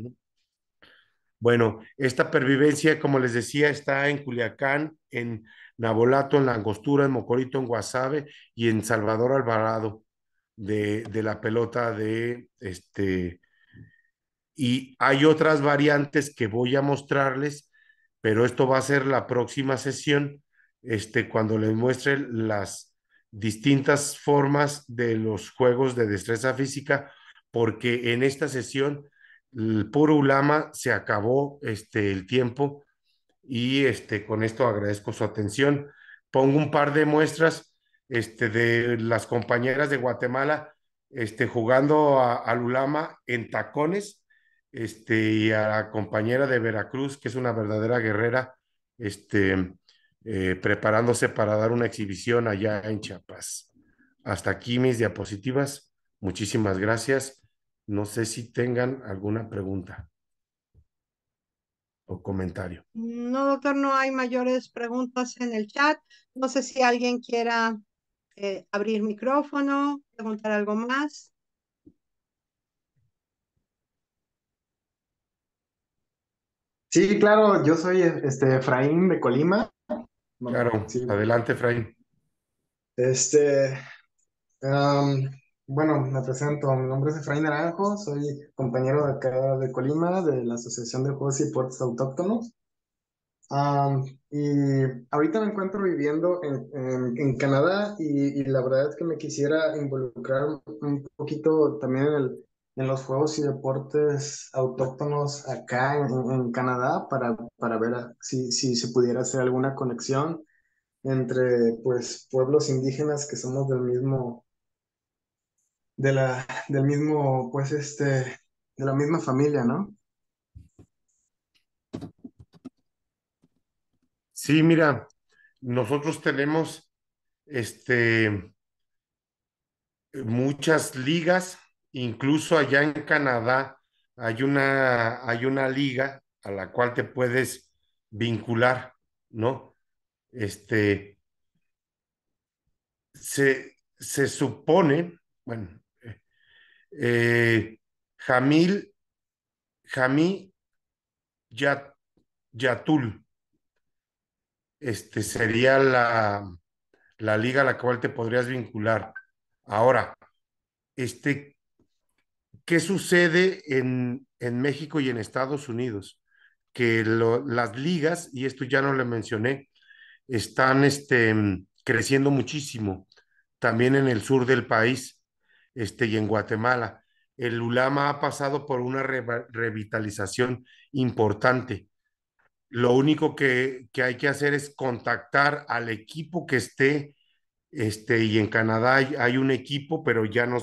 S3: Bueno, esta pervivencia, como les decía, está en Culiacán, en Nabolato, en La Angostura, en Mocorito, en Guasave y en Salvador Alvarado de, de la pelota de este, y hay otras variantes que voy a mostrarles pero esto va a ser la próxima sesión, este, cuando les muestre las distintas formas de los juegos de destreza física, porque en esta sesión el puro ulama se acabó este, el tiempo y este, con esto agradezco su atención. Pongo un par de muestras este, de las compañeras de Guatemala este, jugando al ulama en tacones este, y a la compañera de Veracruz, que es una verdadera guerrera, este, eh, preparándose para dar una exhibición allá en Chiapas. Hasta aquí mis diapositivas. Muchísimas gracias. No sé si tengan alguna pregunta o comentario.
S2: No, doctor, no hay mayores preguntas en el chat. No sé si alguien quiera eh, abrir micrófono, preguntar algo más.
S5: Sí, claro, yo soy este, Efraín de Colima. claro,
S3: adelante, Efraín.
S5: Este, bueno, me presento. Mi nombre es Efraín Naranjo, soy compañero de acá de Colima, de la Asociación de Juegos y deportes Autóctonos. y ahorita me encuentro viviendo en, en, Canadá y, y, la verdad es que me quisiera involucrar un poquito también en el, en los juegos y deportes autóctonos acá en, Canadá para, para ver si, si se pudiera hacer alguna conexión entre pues pueblos indígenas que somos del mismo de la del mismo pues este de la misma familia, ¿no?
S3: Sí, mira, nosotros tenemos este muchas ligas incluso allá en Canadá hay una, hay una liga a la cual te puedes vincular, ¿no? Este, se, supone, bueno, eh, Jamil, Yatul, este sería la, la liga a la cual te podrías vincular. Ahora, este, ¿qué sucede en, en, México y en Estados Unidos? Que las ligas, y esto ya no le mencioné, están este, creciendo muchísimo, también en el sur del país este, y en Guatemala. El ULAMA ha pasado por una revitalización importante. Lo único que, que, hay que hacer es contactar al equipo que esté, este, y en Canadá hay, hay un equipo, pero ya no,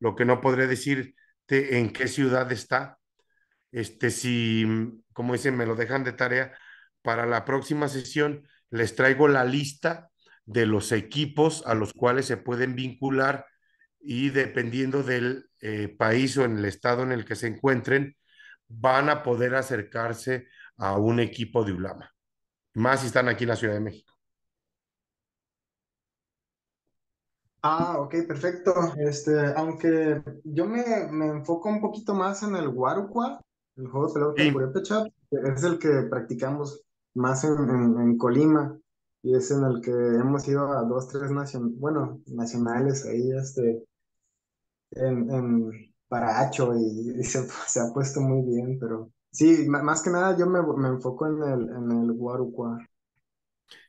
S3: lo que no podré decir este, en qué ciudad está. Este, si, mm, como dicen, me lo dejan de tarea, para la próxima sesión les traigo la lista de los equipos a los cuales se pueden vincular y dependiendo del eh, país o en el estado en el que se encuentren, van a poder acercarse a un equipo de ULAMA, más si están aquí en la Ciudad de México.
S5: Ah, ok, perfecto. Este, aunque yo me, me enfoco un poquito más en el Guarucua, el juego de pelota en es el que practicamos más en, en, Colima y es en el que hemos ido a dos, tres bueno, nacionales ahí, este, en, Paracho y, se, ha puesto muy bien, pero sí, más que
S3: nada yo me, enfoco en el, en el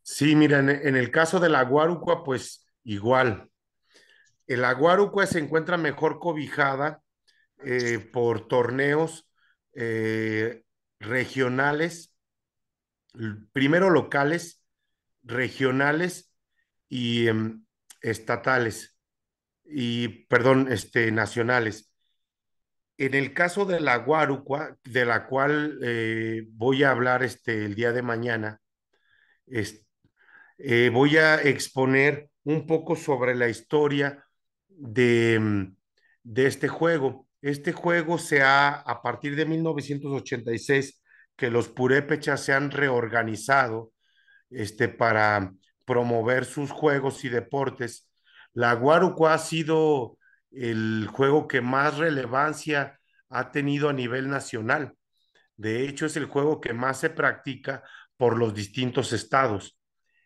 S3: Sí, mira, en, el caso de la Guarucua, pues igual, el Guarucua se encuentra mejor cobijada eh, por torneos eh, regionales, primero locales, regionales y em, estatales, y perdón, este, nacionales. En el caso de la Guarucua, de la cual eh, voy a hablar este, el día de mañana, voy a exponer un poco sobre la historia Mm, de, este juego. Este juego se ha, a partir de 1986, que los purépechas se han reorganizado este, para promover sus juegos y deportes. La Guaruco ha sido el juego que más relevancia ha tenido a nivel nacional. De hecho, es el juego que más se practica por los distintos estados,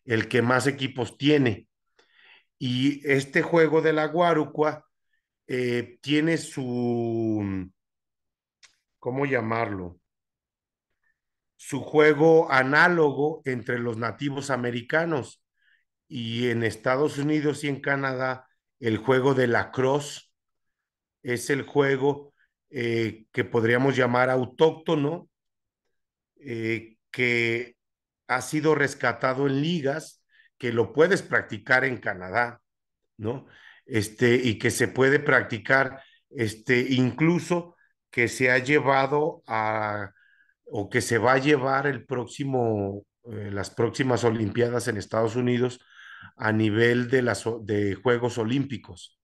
S3: el que más equipos tiene. Y este juego de la Guarucua eh, tiene su, ¿cómo llamarlo? Su juego análogo entre los nativos americanos. Y en Estados Unidos y en Canadá, el juego de la cross es el juego eh, que podríamos llamar autóctono, eh, que ha sido rescatado en ligas que lo puedes practicar en Canadá, ¿no? Este, y que se puede practicar, este, incluso que se ha llevado a, o que se va a llevar el próximo, eh, las próximas Olimpiadas en Estados Unidos a nivel de, las, de Juegos Olímpicos.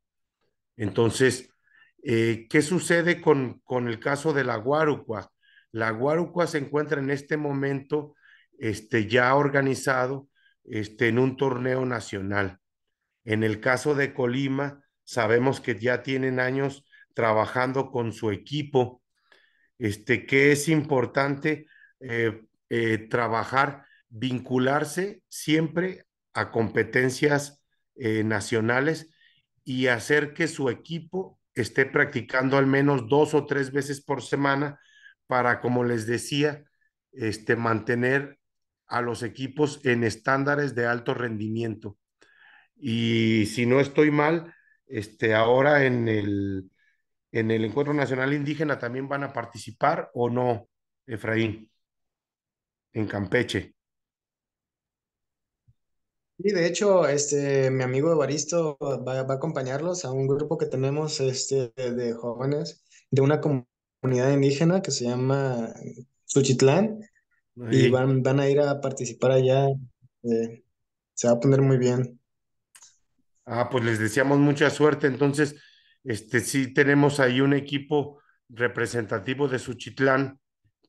S3: Entonces, eh, ¿qué sucede con, el caso de la Guarucua? La Guarucua se encuentra en este momento este, ya organizado este, en un torneo nacional. En el caso de Colima, sabemos que ya tienen años trabajando con su equipo, este, que es importante eh, eh, trabajar, vincularse siempre a competencias eh, nacionales y hacer que su equipo esté practicando al menos dos o tres veces por semana para, como les decía, este, mantener a los equipos en estándares de alto rendimiento. Y si no estoy mal, este, ahora en el, en el Encuentro Nacional Indígena también van a participar o no, Efraín, en Campeche. Sí, de
S5: hecho, este, mi amigo Evaristo va, va, a acompañarlos a un grupo que tenemos este, de jóvenes de una comunidad indígena que se llama Suchitlán. Y van, a ir a participar allá. Eh, se va a poner muy
S3: bien. Ah, pues les deseamos mucha suerte. Entonces, este sí tenemos ahí un equipo representativo de Suchitlán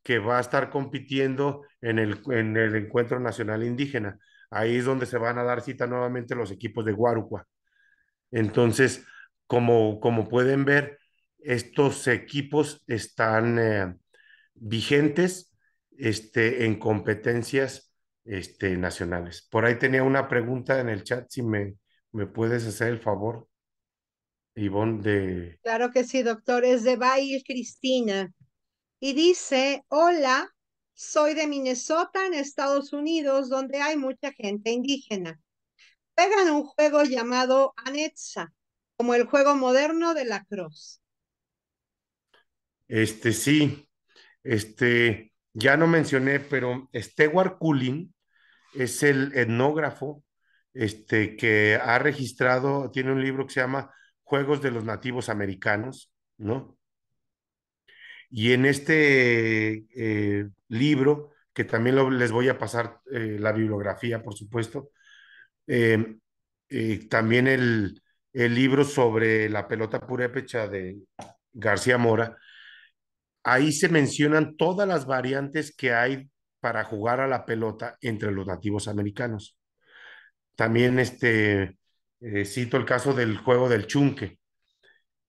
S3: que va a estar compitiendo en el, en el Encuentro Nacional Indígena. Ahí es donde se van a dar cita nuevamente los equipos de Guarucua. Entonces, como, como pueden ver, estos equipos están eh, vigentes este, en competencias este, nacionales. Por ahí tenía una pregunta en el chat, si me, me puedes hacer el favor, Ivonne, de...
S2: Claro que sí, doctor, es de Bail Cristina. Y dice, hola, soy de Minnesota, en Estados Unidos, donde hay mucha gente indígena. Pegan un juego llamado Anetza, como el juego moderno de la cruz.
S3: Este sí, este, ya no mencioné, pero Stewart Cullin es el etnógrafo este, que ha registrado, tiene un libro que se llama Juegos de los Nativos Americanos, ¿no? Y en este eh, libro, que también les voy a pasar eh, la bibliografía, por supuesto, em, eh, también el, el libro sobre la pelota purépecha de García Mora, Ahí se mencionan todas las variantes que hay para jugar a la pelota entre los nativos americanos. También este, eh, cito el caso del juego del chunque.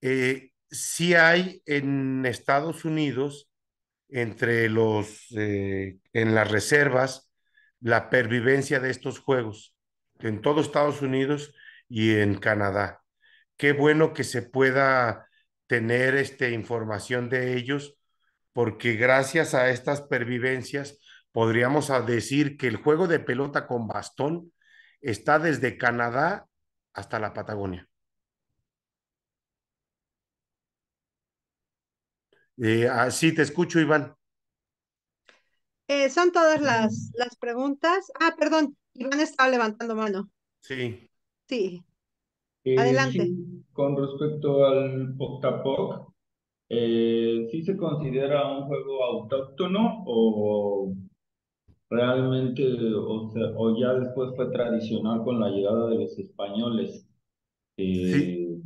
S3: Eh, si hay en Estados Unidos, entre los, eh, en las reservas, la pervivencia de estos juegos, en todo Estados Unidos y en Canadá. Qué bueno que se pueda tener este, información de ellos porque gracias a estas pervivencias podríamos decir que el juego de pelota con bastón está desde Canadá hasta la Patagonia. Eh, ah, sí, así te escucho, Iván.
S2: Eh, son todas las, las preguntas. Ah, perdón, Iván estaba levantando mano. Sí. Sí.
S1: Eh, Adelante. con respecto al Octapoc, eh, ¿sí se considera un juego autóctono o realmente, o, ya después fue tradicional con la llegada de los españoles? Eh, sí.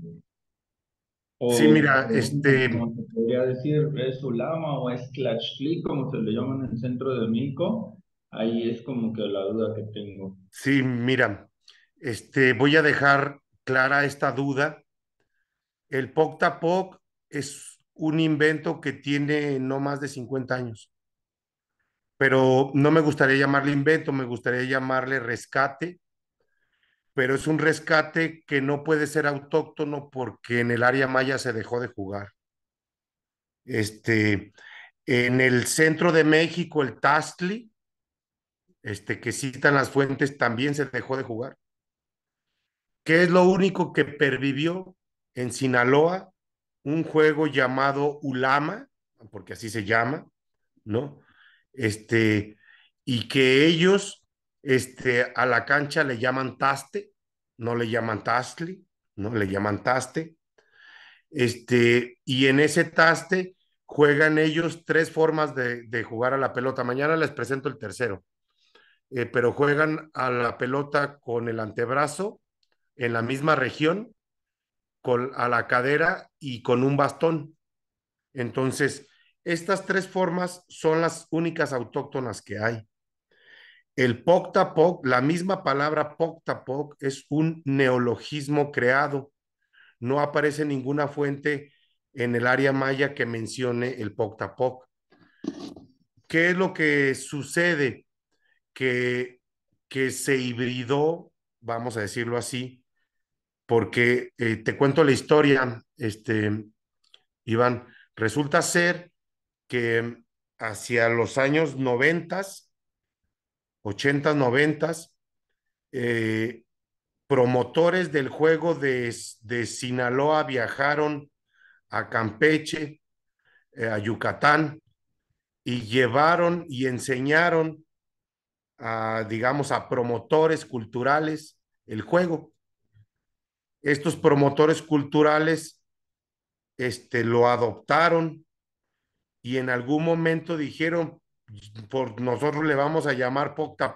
S1: sí, mira, eh, este... Como se podría decir, es Ulama o es Click, como se le llama en el centro de Mico Ahí es como que la duda que tengo.
S3: Sí, mira, este, voy a dejar clara esta duda. El Poc Poctapoc es un invento que tiene no más de 50 años. Pero no me gustaría llamarle invento, me gustaría llamarle rescate, pero es un rescate que no puede ser autóctono porque en el área maya se dejó de jugar. Este, en el centro de México, el Tastli, este, que citan las fuentes, también se dejó de jugar. ¿Qué es lo único que pervivió en Sinaloa un juego llamado Ulama, porque así se llama, ¿no? Este, y que ellos este, a la cancha le llaman taste, no le llaman Tastli, ¿no? Le llaman taste. Este, y en ese taste juegan ellos tres formas de, jugar a la pelota. Mañana les presento el tercero. Eh, pero juegan a la pelota con el antebrazo en la misma región, a la cadera y con un bastón. Entonces, estas tres formas son las únicas autóctonas que hay. El poctapoc, la misma palabra poctapoc, es un neologismo creado. No aparece ninguna fuente en el área maya que mencione el poctapoc. ¿Qué es lo que sucede? Que, que se hibridó, vamos a decirlo así, porque eh, te cuento la historia, este, Iván. Resulta ser que hacia los años noventas, 80, noventas, eh, promotores del juego de, de, Sinaloa viajaron a Campeche, eh, a Yucatán, y llevaron y enseñaron a, digamos, a promotores culturales el juego estos promotores culturales este, lo adoptaron y en algún momento dijeron, por nosotros le vamos a llamar poc a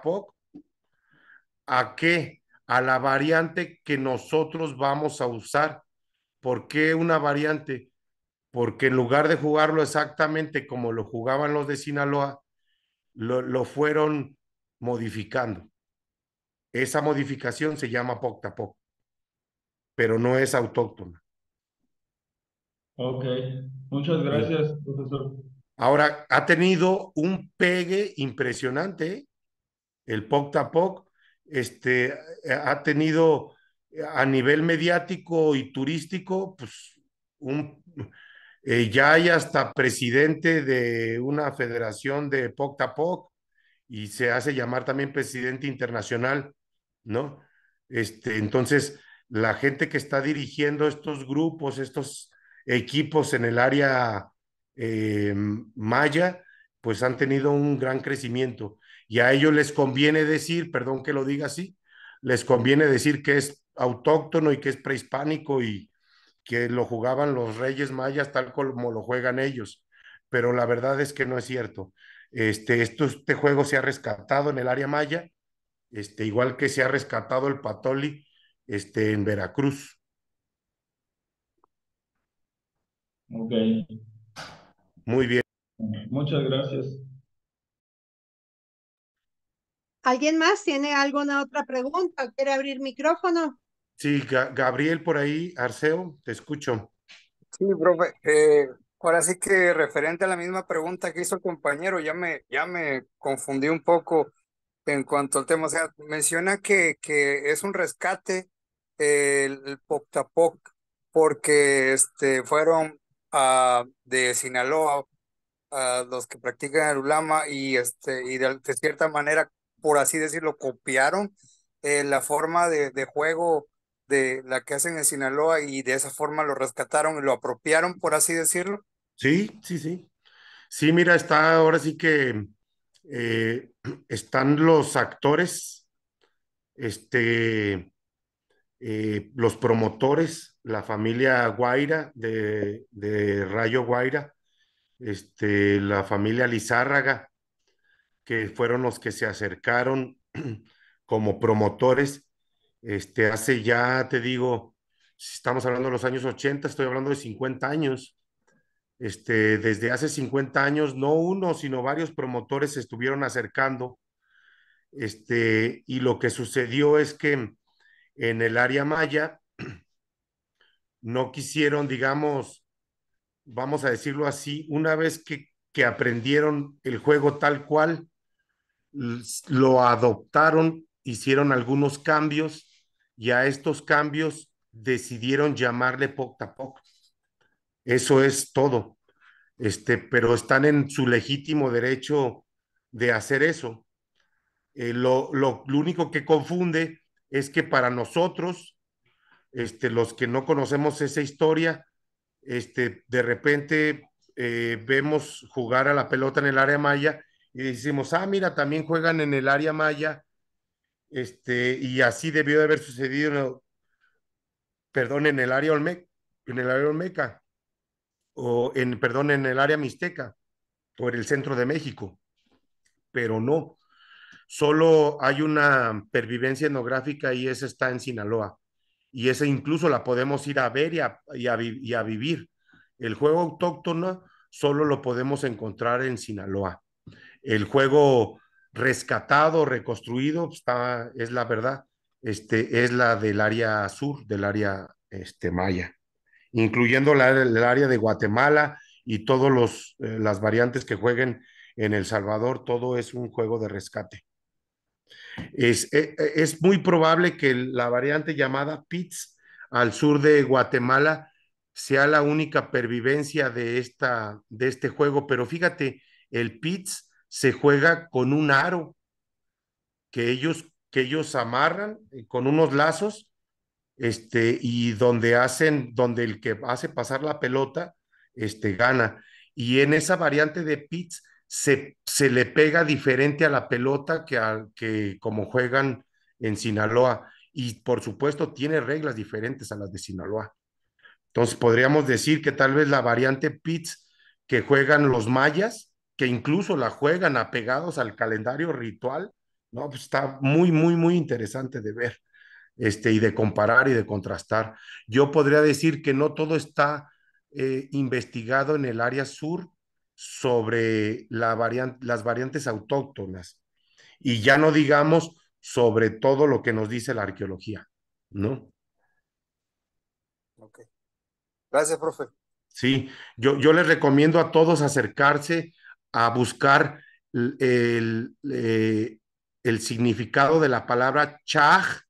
S3: ¿a qué? A la variante que nosotros vamos a usar. ¿Por qué una variante? Porque en lugar de jugarlo exactamente como lo jugaban los de Sinaloa, lo, fueron modificando. Esa modificación se llama poc pero no es autóctona.
S1: Ok, muchas gracias, profesor.
S3: Ahora, ha tenido un pegue impresionante, ¿eh? el POC TAPOC, este, eh, ha tenido eh, a nivel mediático y turístico, pues un, ya hay hasta presidente de una federación de POC TAPOC y se hace llamar también presidente internacional, ¿no? Este, entonces, la gente que está dirigiendo estos grupos, estos equipos en el área eh, maya, pues han tenido un gran crecimiento. Y a ellos les conviene decir, perdón que lo diga así, les conviene decir que es autóctono y que es prehispánico y que lo jugaban los reyes mayas tal como lo juegan ellos. Pero la verdad es que no es cierto. Este, este juego se ha rescatado en el área maya, este, igual que se ha rescatado el patoli, este, en Veracruz. Ok. Muy bien.
S1: Muchas gracias.
S2: ¿Alguien más tiene alguna otra pregunta? ¿Quiere abrir
S4: micrófono?
S3: Sí, Gabriel por ahí, Arceo, te escucho. Sí,
S4: profe, eh, ahora sí que referente a la misma pregunta que hizo el compañero, ya me, ya me confundí un poco en cuanto al tema. O sea, menciona que, que es un rescate el, el porque este, fueron ah, de Sinaloa a ah, los que practican el ulama y, este, y de, cierta manera, por así decirlo, copiaron eh, la forma de, juego de la que hacen en Sinaloa y de esa forma lo rescataron y lo apropiaron,
S3: por así decirlo. Sí, sí, sí. Sí, mira, está ahora sí que eh, están los actores, este, eh, los promotores, la familia Guaira de, Rayo Guaira, este, la familia Lizárraga, que fueron los que se acercaron como promotores, este, hace ya, te digo, si estamos hablando de los años 80, estoy hablando de 50 años. Este, desde hace 50 años, no uno, sino varios promotores se estuvieron acercando. Este, y lo que sucedió es que en el área maya, no quisieron, digamos, vamos a decirlo así, una vez que, que aprendieron el juego tal cual, lo adoptaron, hicieron algunos cambios y a estos cambios decidieron llamarle pokta a Eso es todo. Este, pero están en su legítimo derecho de hacer eso. Eh, lo, lo único que confunde es que para nosotros, este, los que no conocemos esa historia, este, de repente eh, vemos jugar a la pelota en el área maya y decimos, ah, mira, también juegan en el área maya, este, y así debió de haber sucedido, en el, perdón, en el área Olmeca, o en, perdón, en el área Mixteca, por el centro de México, pero no, Solo hay una pervivencia etnográfica y esa está en Sinaloa. Y esa incluso la podemos ir a ver y a, vivir. El juego autóctono solo lo podemos encontrar en Sinaloa. El juego rescatado, reconstruido, pues, está, es la verdad, este, es la del área sur, del área este, maya, incluyendo el área de Guatemala y todas los eh, las variantes que jueguen en El Salvador, todo es un juego de rescate. Es, e, e, es, muy probable que la variante llamada PITS al sur de Guatemala sea la única pervivencia de, esta, de este juego, pero fíjate, el PITS se juega con un aro que ellos, que ellos amarran con unos lazos este, y donde hacen, donde el que hace pasar la pelota, este, gana. Y en esa variante de pits se, le pega diferente a la pelota que, al que como juegan en Sinaloa. Y por supuesto tiene reglas diferentes a las de Sinaloa. Entonces podríamos decir que tal vez la variante pits que juegan los mayas, que incluso la juegan apegados al calendario ritual, ¿no? Pues, está muy, muy, muy interesante de ver este, y de comparar y de contrastar. Yo podría decir que no todo está eh, investigado en el área sur, sobre las variantes autóctonas y ya no digamos sobre todo lo que nos dice la arqueología, ¿no?
S4: Ok. Gracias, profe.
S3: Sí, yo, yo les recomiendo a todos acercarse a buscar el, eh, el, significado de la palabra chaj,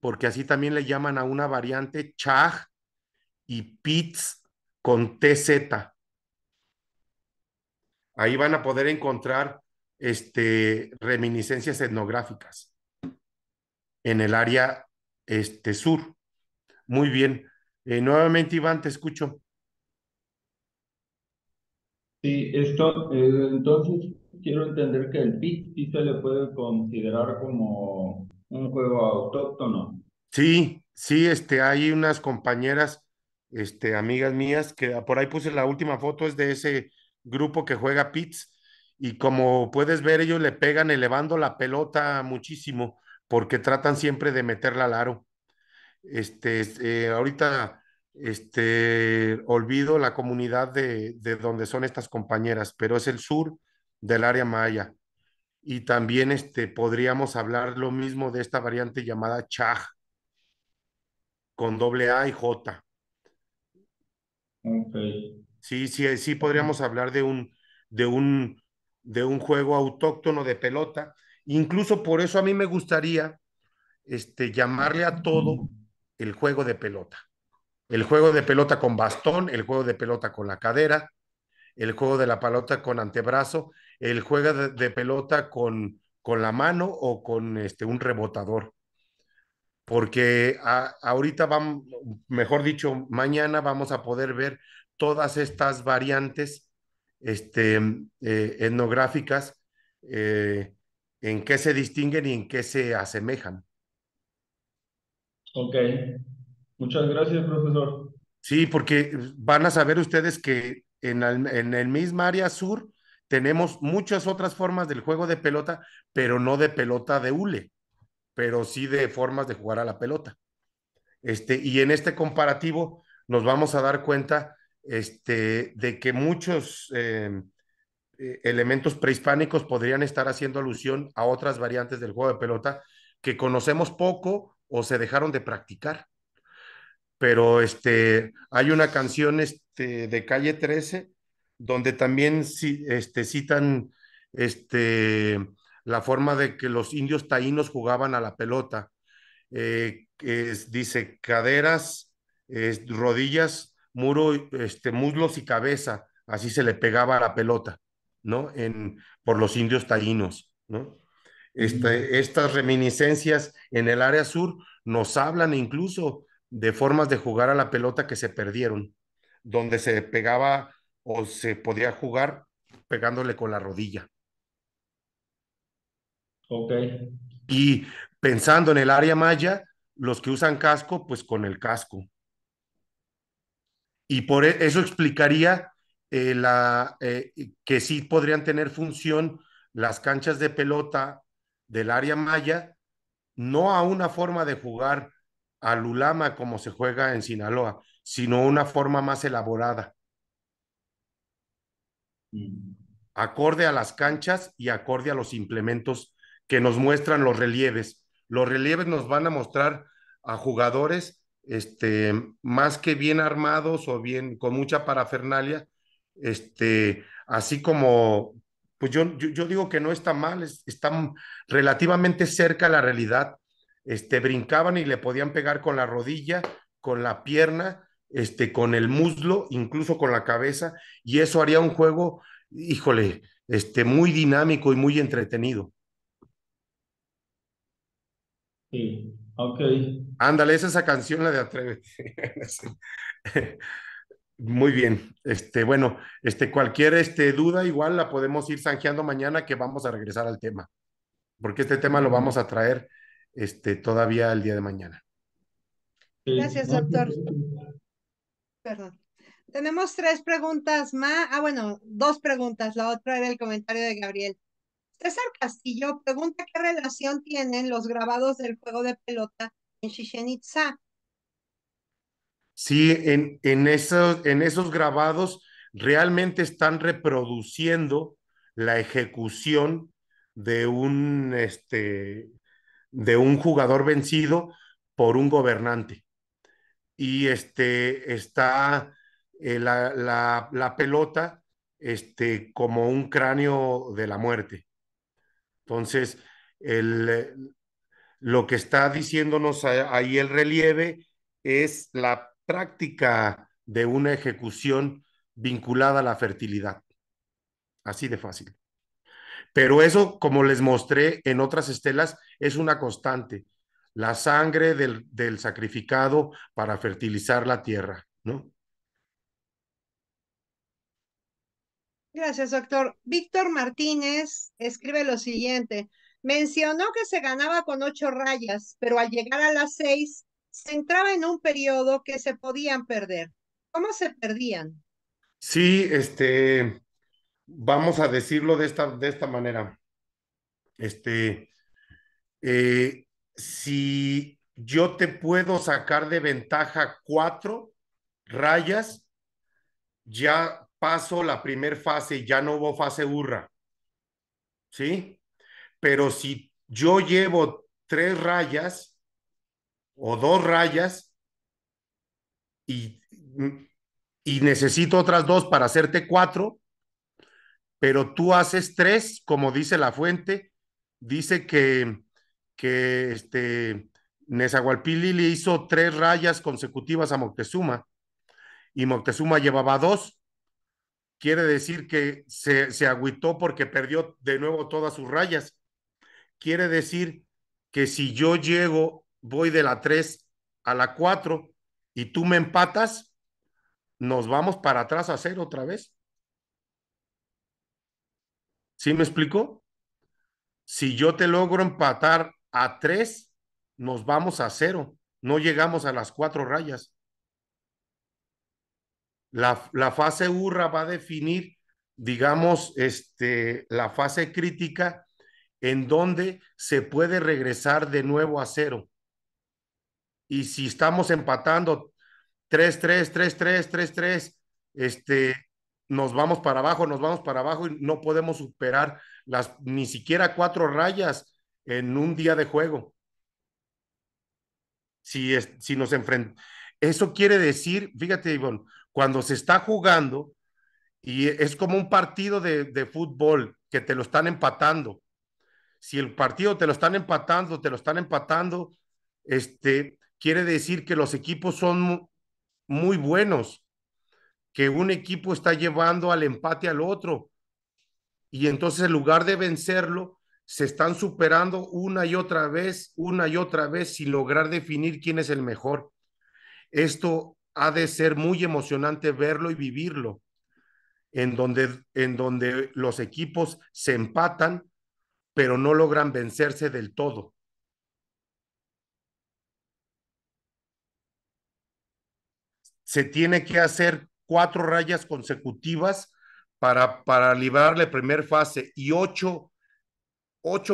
S3: porque así también le llaman a una variante chaj y pits con TZ. Ahí van a poder encontrar este, reminiscencias etnográficas en el área este, sur. Muy bien. Eh, nuevamente, Iván, te escucho.
S1: Sí, esto, eh, entonces quiero entender que el PIC se le puede considerar como un juego autóctono.
S3: Sí, sí, este, hay unas compañeras, este, amigas mías, que por ahí puse la última foto, es de ese grupo que juega pits Y como puedes ver, ellos le pegan elevando la pelota muchísimo porque tratan siempre de meterla al aro. Este, eh, ahorita este, olvido la comunidad de, donde son estas compañeras, pero es el sur del área maya. Y también este, podríamos hablar lo mismo de esta variante llamada Chaj, con doble A y J.
S1: Okay.
S3: Sí, sí, eh, sí podríamos hablar de un, de un, de un juego autóctono de pelota. Incluso por eso a mí me gustaría este, llamarle a todo el juego de pelota. El juego de pelota con bastón, el juego de pelota con la cadera, el juego de la pelota con antebrazo, el juego de, pelota con, con la mano o con este, un rebotador. Porque ahorita vamos, mejor dicho, mañana vamos a poder ver todas estas variantes este, mm, eh, etnográficas, eh, en qué se distinguen y en qué se asemejan.
S1: Ok, muchas gracias, profesor.
S3: Sí, porque van a saber ustedes que en el, mismo área sur tenemos muchas otras formas del juego de pelota, pero no de pelota de hule, pero sí de formas de jugar a la pelota. Este, y en este comparativo nos vamos a dar cuenta este, de que muchos eh, eh, elementos prehispánicos podrían estar haciendo alusión a otras variantes del juego de pelota que conocemos poco o se dejaron de practicar. Pero este, hay una canción este, de calle 13 donde también este, citan este, la forma de que los indios taínos jugaban a la pelota. Eh, dice caderas, es, rodillas, muro, este, muslos y cabeza, así se le pegaba a la pelota, ¿no? En, por los indios taínos, ¿no? Este, estas reminiscencias en el área sur nos hablan incluso de formas de jugar a la pelota que se perdieron, donde se pegaba o se podía jugar pegándole con la rodilla. Ok. Y pensando en el área maya, los que usan casco, pues con el casco, y por e, eso explicaría eh, eh, que sí podrían tener función las canchas de pelota del área maya, no a una forma de jugar a Lulama como se juega en Sinaloa, sino una forma más elaborada. Acorde a las canchas y acorde a los implementos que nos muestran los relieves. Los relieves nos van a mostrar a jugadores este, más que bien armados o bien con mucha parafernalia, este, así como, pues yo, yo, digo que no está mal, está relativamente cerca a la realidad, este, brincaban y le podían pegar con la rodilla, con la pierna, este, con el muslo, incluso con la cabeza, y eso haría un juego, híjole, este, muy dinámico y muy entretenido. Sí, Ok. Ándale, es esa canción, la de Atrévete. Muy bien. Este, bueno, este, cualquier este, duda, igual la podemos ir zanjeando mañana que vamos a regresar al tema. Porque este tema lo vamos a traer este, todavía el día de mañana.
S1: Gracias, doctor.
S2: Perdón. Tenemos tres preguntas más. Ah, bueno, dos preguntas. La otra era el comentario de Gabriel. César Castillo pregunta qué relación tienen los grabados del juego de pelota en Chichen
S3: Sí, en, esos, grabados realmente están reproduciendo la ejecución de un, este, jugador vencido por un gobernante. Y este, está eh, la, pelota este, como un cráneo de la muerte. Entonces, eh, lo que está diciéndonos ahí el relieve es la práctica de una ejecución vinculada a la fertilidad. Así de fácil. Pero eso, como les mostré en otras estelas, es una constante. La sangre del, del sacrificado para fertilizar la tierra, ¿no?
S2: Gracias, doctor. Víctor Martínez escribe lo siguiente. Mencionó que se ganaba con ocho rayas, pero al llegar a las seis, se entraba en un periodo que se podían perder. ¿Cómo se perdían?
S3: Sí, este, vamos a decirlo de esta, de esta manera. Este, eh, si yo te puedo sacar de ventaja cuatro rayas, ya paso la primera fase, ya no hubo fase burra. ¿Sí? Pero si yo llevo tres rayas o dos rayas y, y necesito otras dos para hacerte cuatro, pero tú haces tres, como dice la fuente, dice que, que este, Nezahualpili le hizo tres rayas consecutivas a Moctezuma y Moctezuma llevaba dos quiere decir que se, agüitó porque perdió de nuevo todas sus rayas. Quiere decir que si yo llego, voy de la 3 a la 4 y tú me empatas, nos vamos para atrás a cero otra vez. ¿Sí me explico? Si yo te logro empatar a 3, nos vamos a cero. No llegamos a las cuatro rayas la, fase urra va a definir, digamos, este, la fase crítica en donde se puede regresar de nuevo a cero. Y si estamos empatando 3-3, 3-3, 3-3, este, nos vamos para abajo, nos vamos para abajo y no podemos superar las ni siquiera cuatro rayas en un día de juego. Si, si nos enfrentamos. Eso quiere decir, fíjate, Ivonne, cuando se está jugando y es como un partido de, fútbol que te lo están empatando. Si el partido te lo están empatando, te lo están empatando, este, quiere decir que los equipos son muy buenos, que un equipo está llevando al empate al otro. Y entonces en lugar de vencerlo, se están superando una y otra vez, una y otra vez, sin lograr definir quién es el mejor. Esto ha de ser muy emocionante verlo y vivirlo, en donde, en donde los equipos se empatan, pero no logran vencerse del todo. Se tiene que hacer cuatro rayas consecutivas para, para librar la primera fase y ocho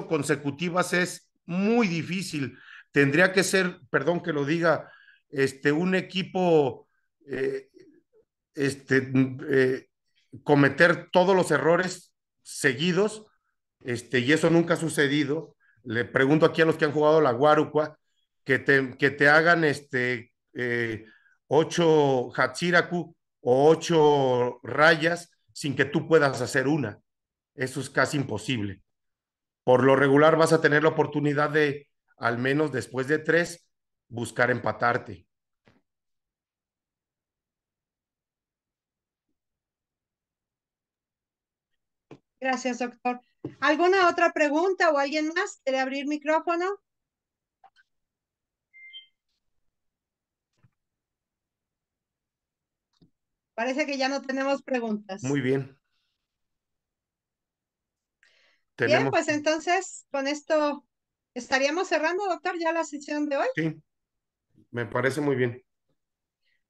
S3: consecutivas es muy difícil. Tendría que ser, perdón que lo diga, este, un equipo eh, este, eh, cometer todos los errores seguidos, este, y eso nunca ha sucedido. Le pregunto aquí a los que han jugado la Guarucua, que te, que te hagan este, eh, ocho Hatsiraku o ocho rayas sin que tú puedas hacer una. Eso es casi imposible. Por lo regular vas a tener la oportunidad de, al menos después de tres, buscar empatarte.
S2: Gracias, doctor. ¿Alguna otra pregunta o alguien más quiere abrir micrófono? Parece que ya no tenemos preguntas. Muy
S3: bien. Bien, pues
S2: entonces con esto estaríamos cerrando, doctor, ya la sesión de
S3: hoy. Me parece muy bien.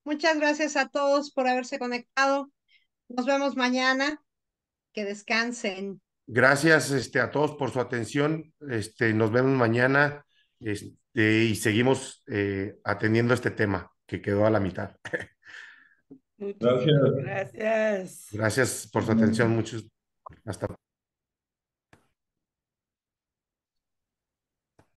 S2: Muchas gracias a todos por haberse conectado. Nos vemos mañana. Que descansen.
S3: Gracias este, a todos por su atención. Este, nos vemos mañana este, y seguimos eh, atendiendo este tema que quedó a la mitad.
S5: Muchas
S1: gracias.
S3: Gracias por su atención. Muchos. Hasta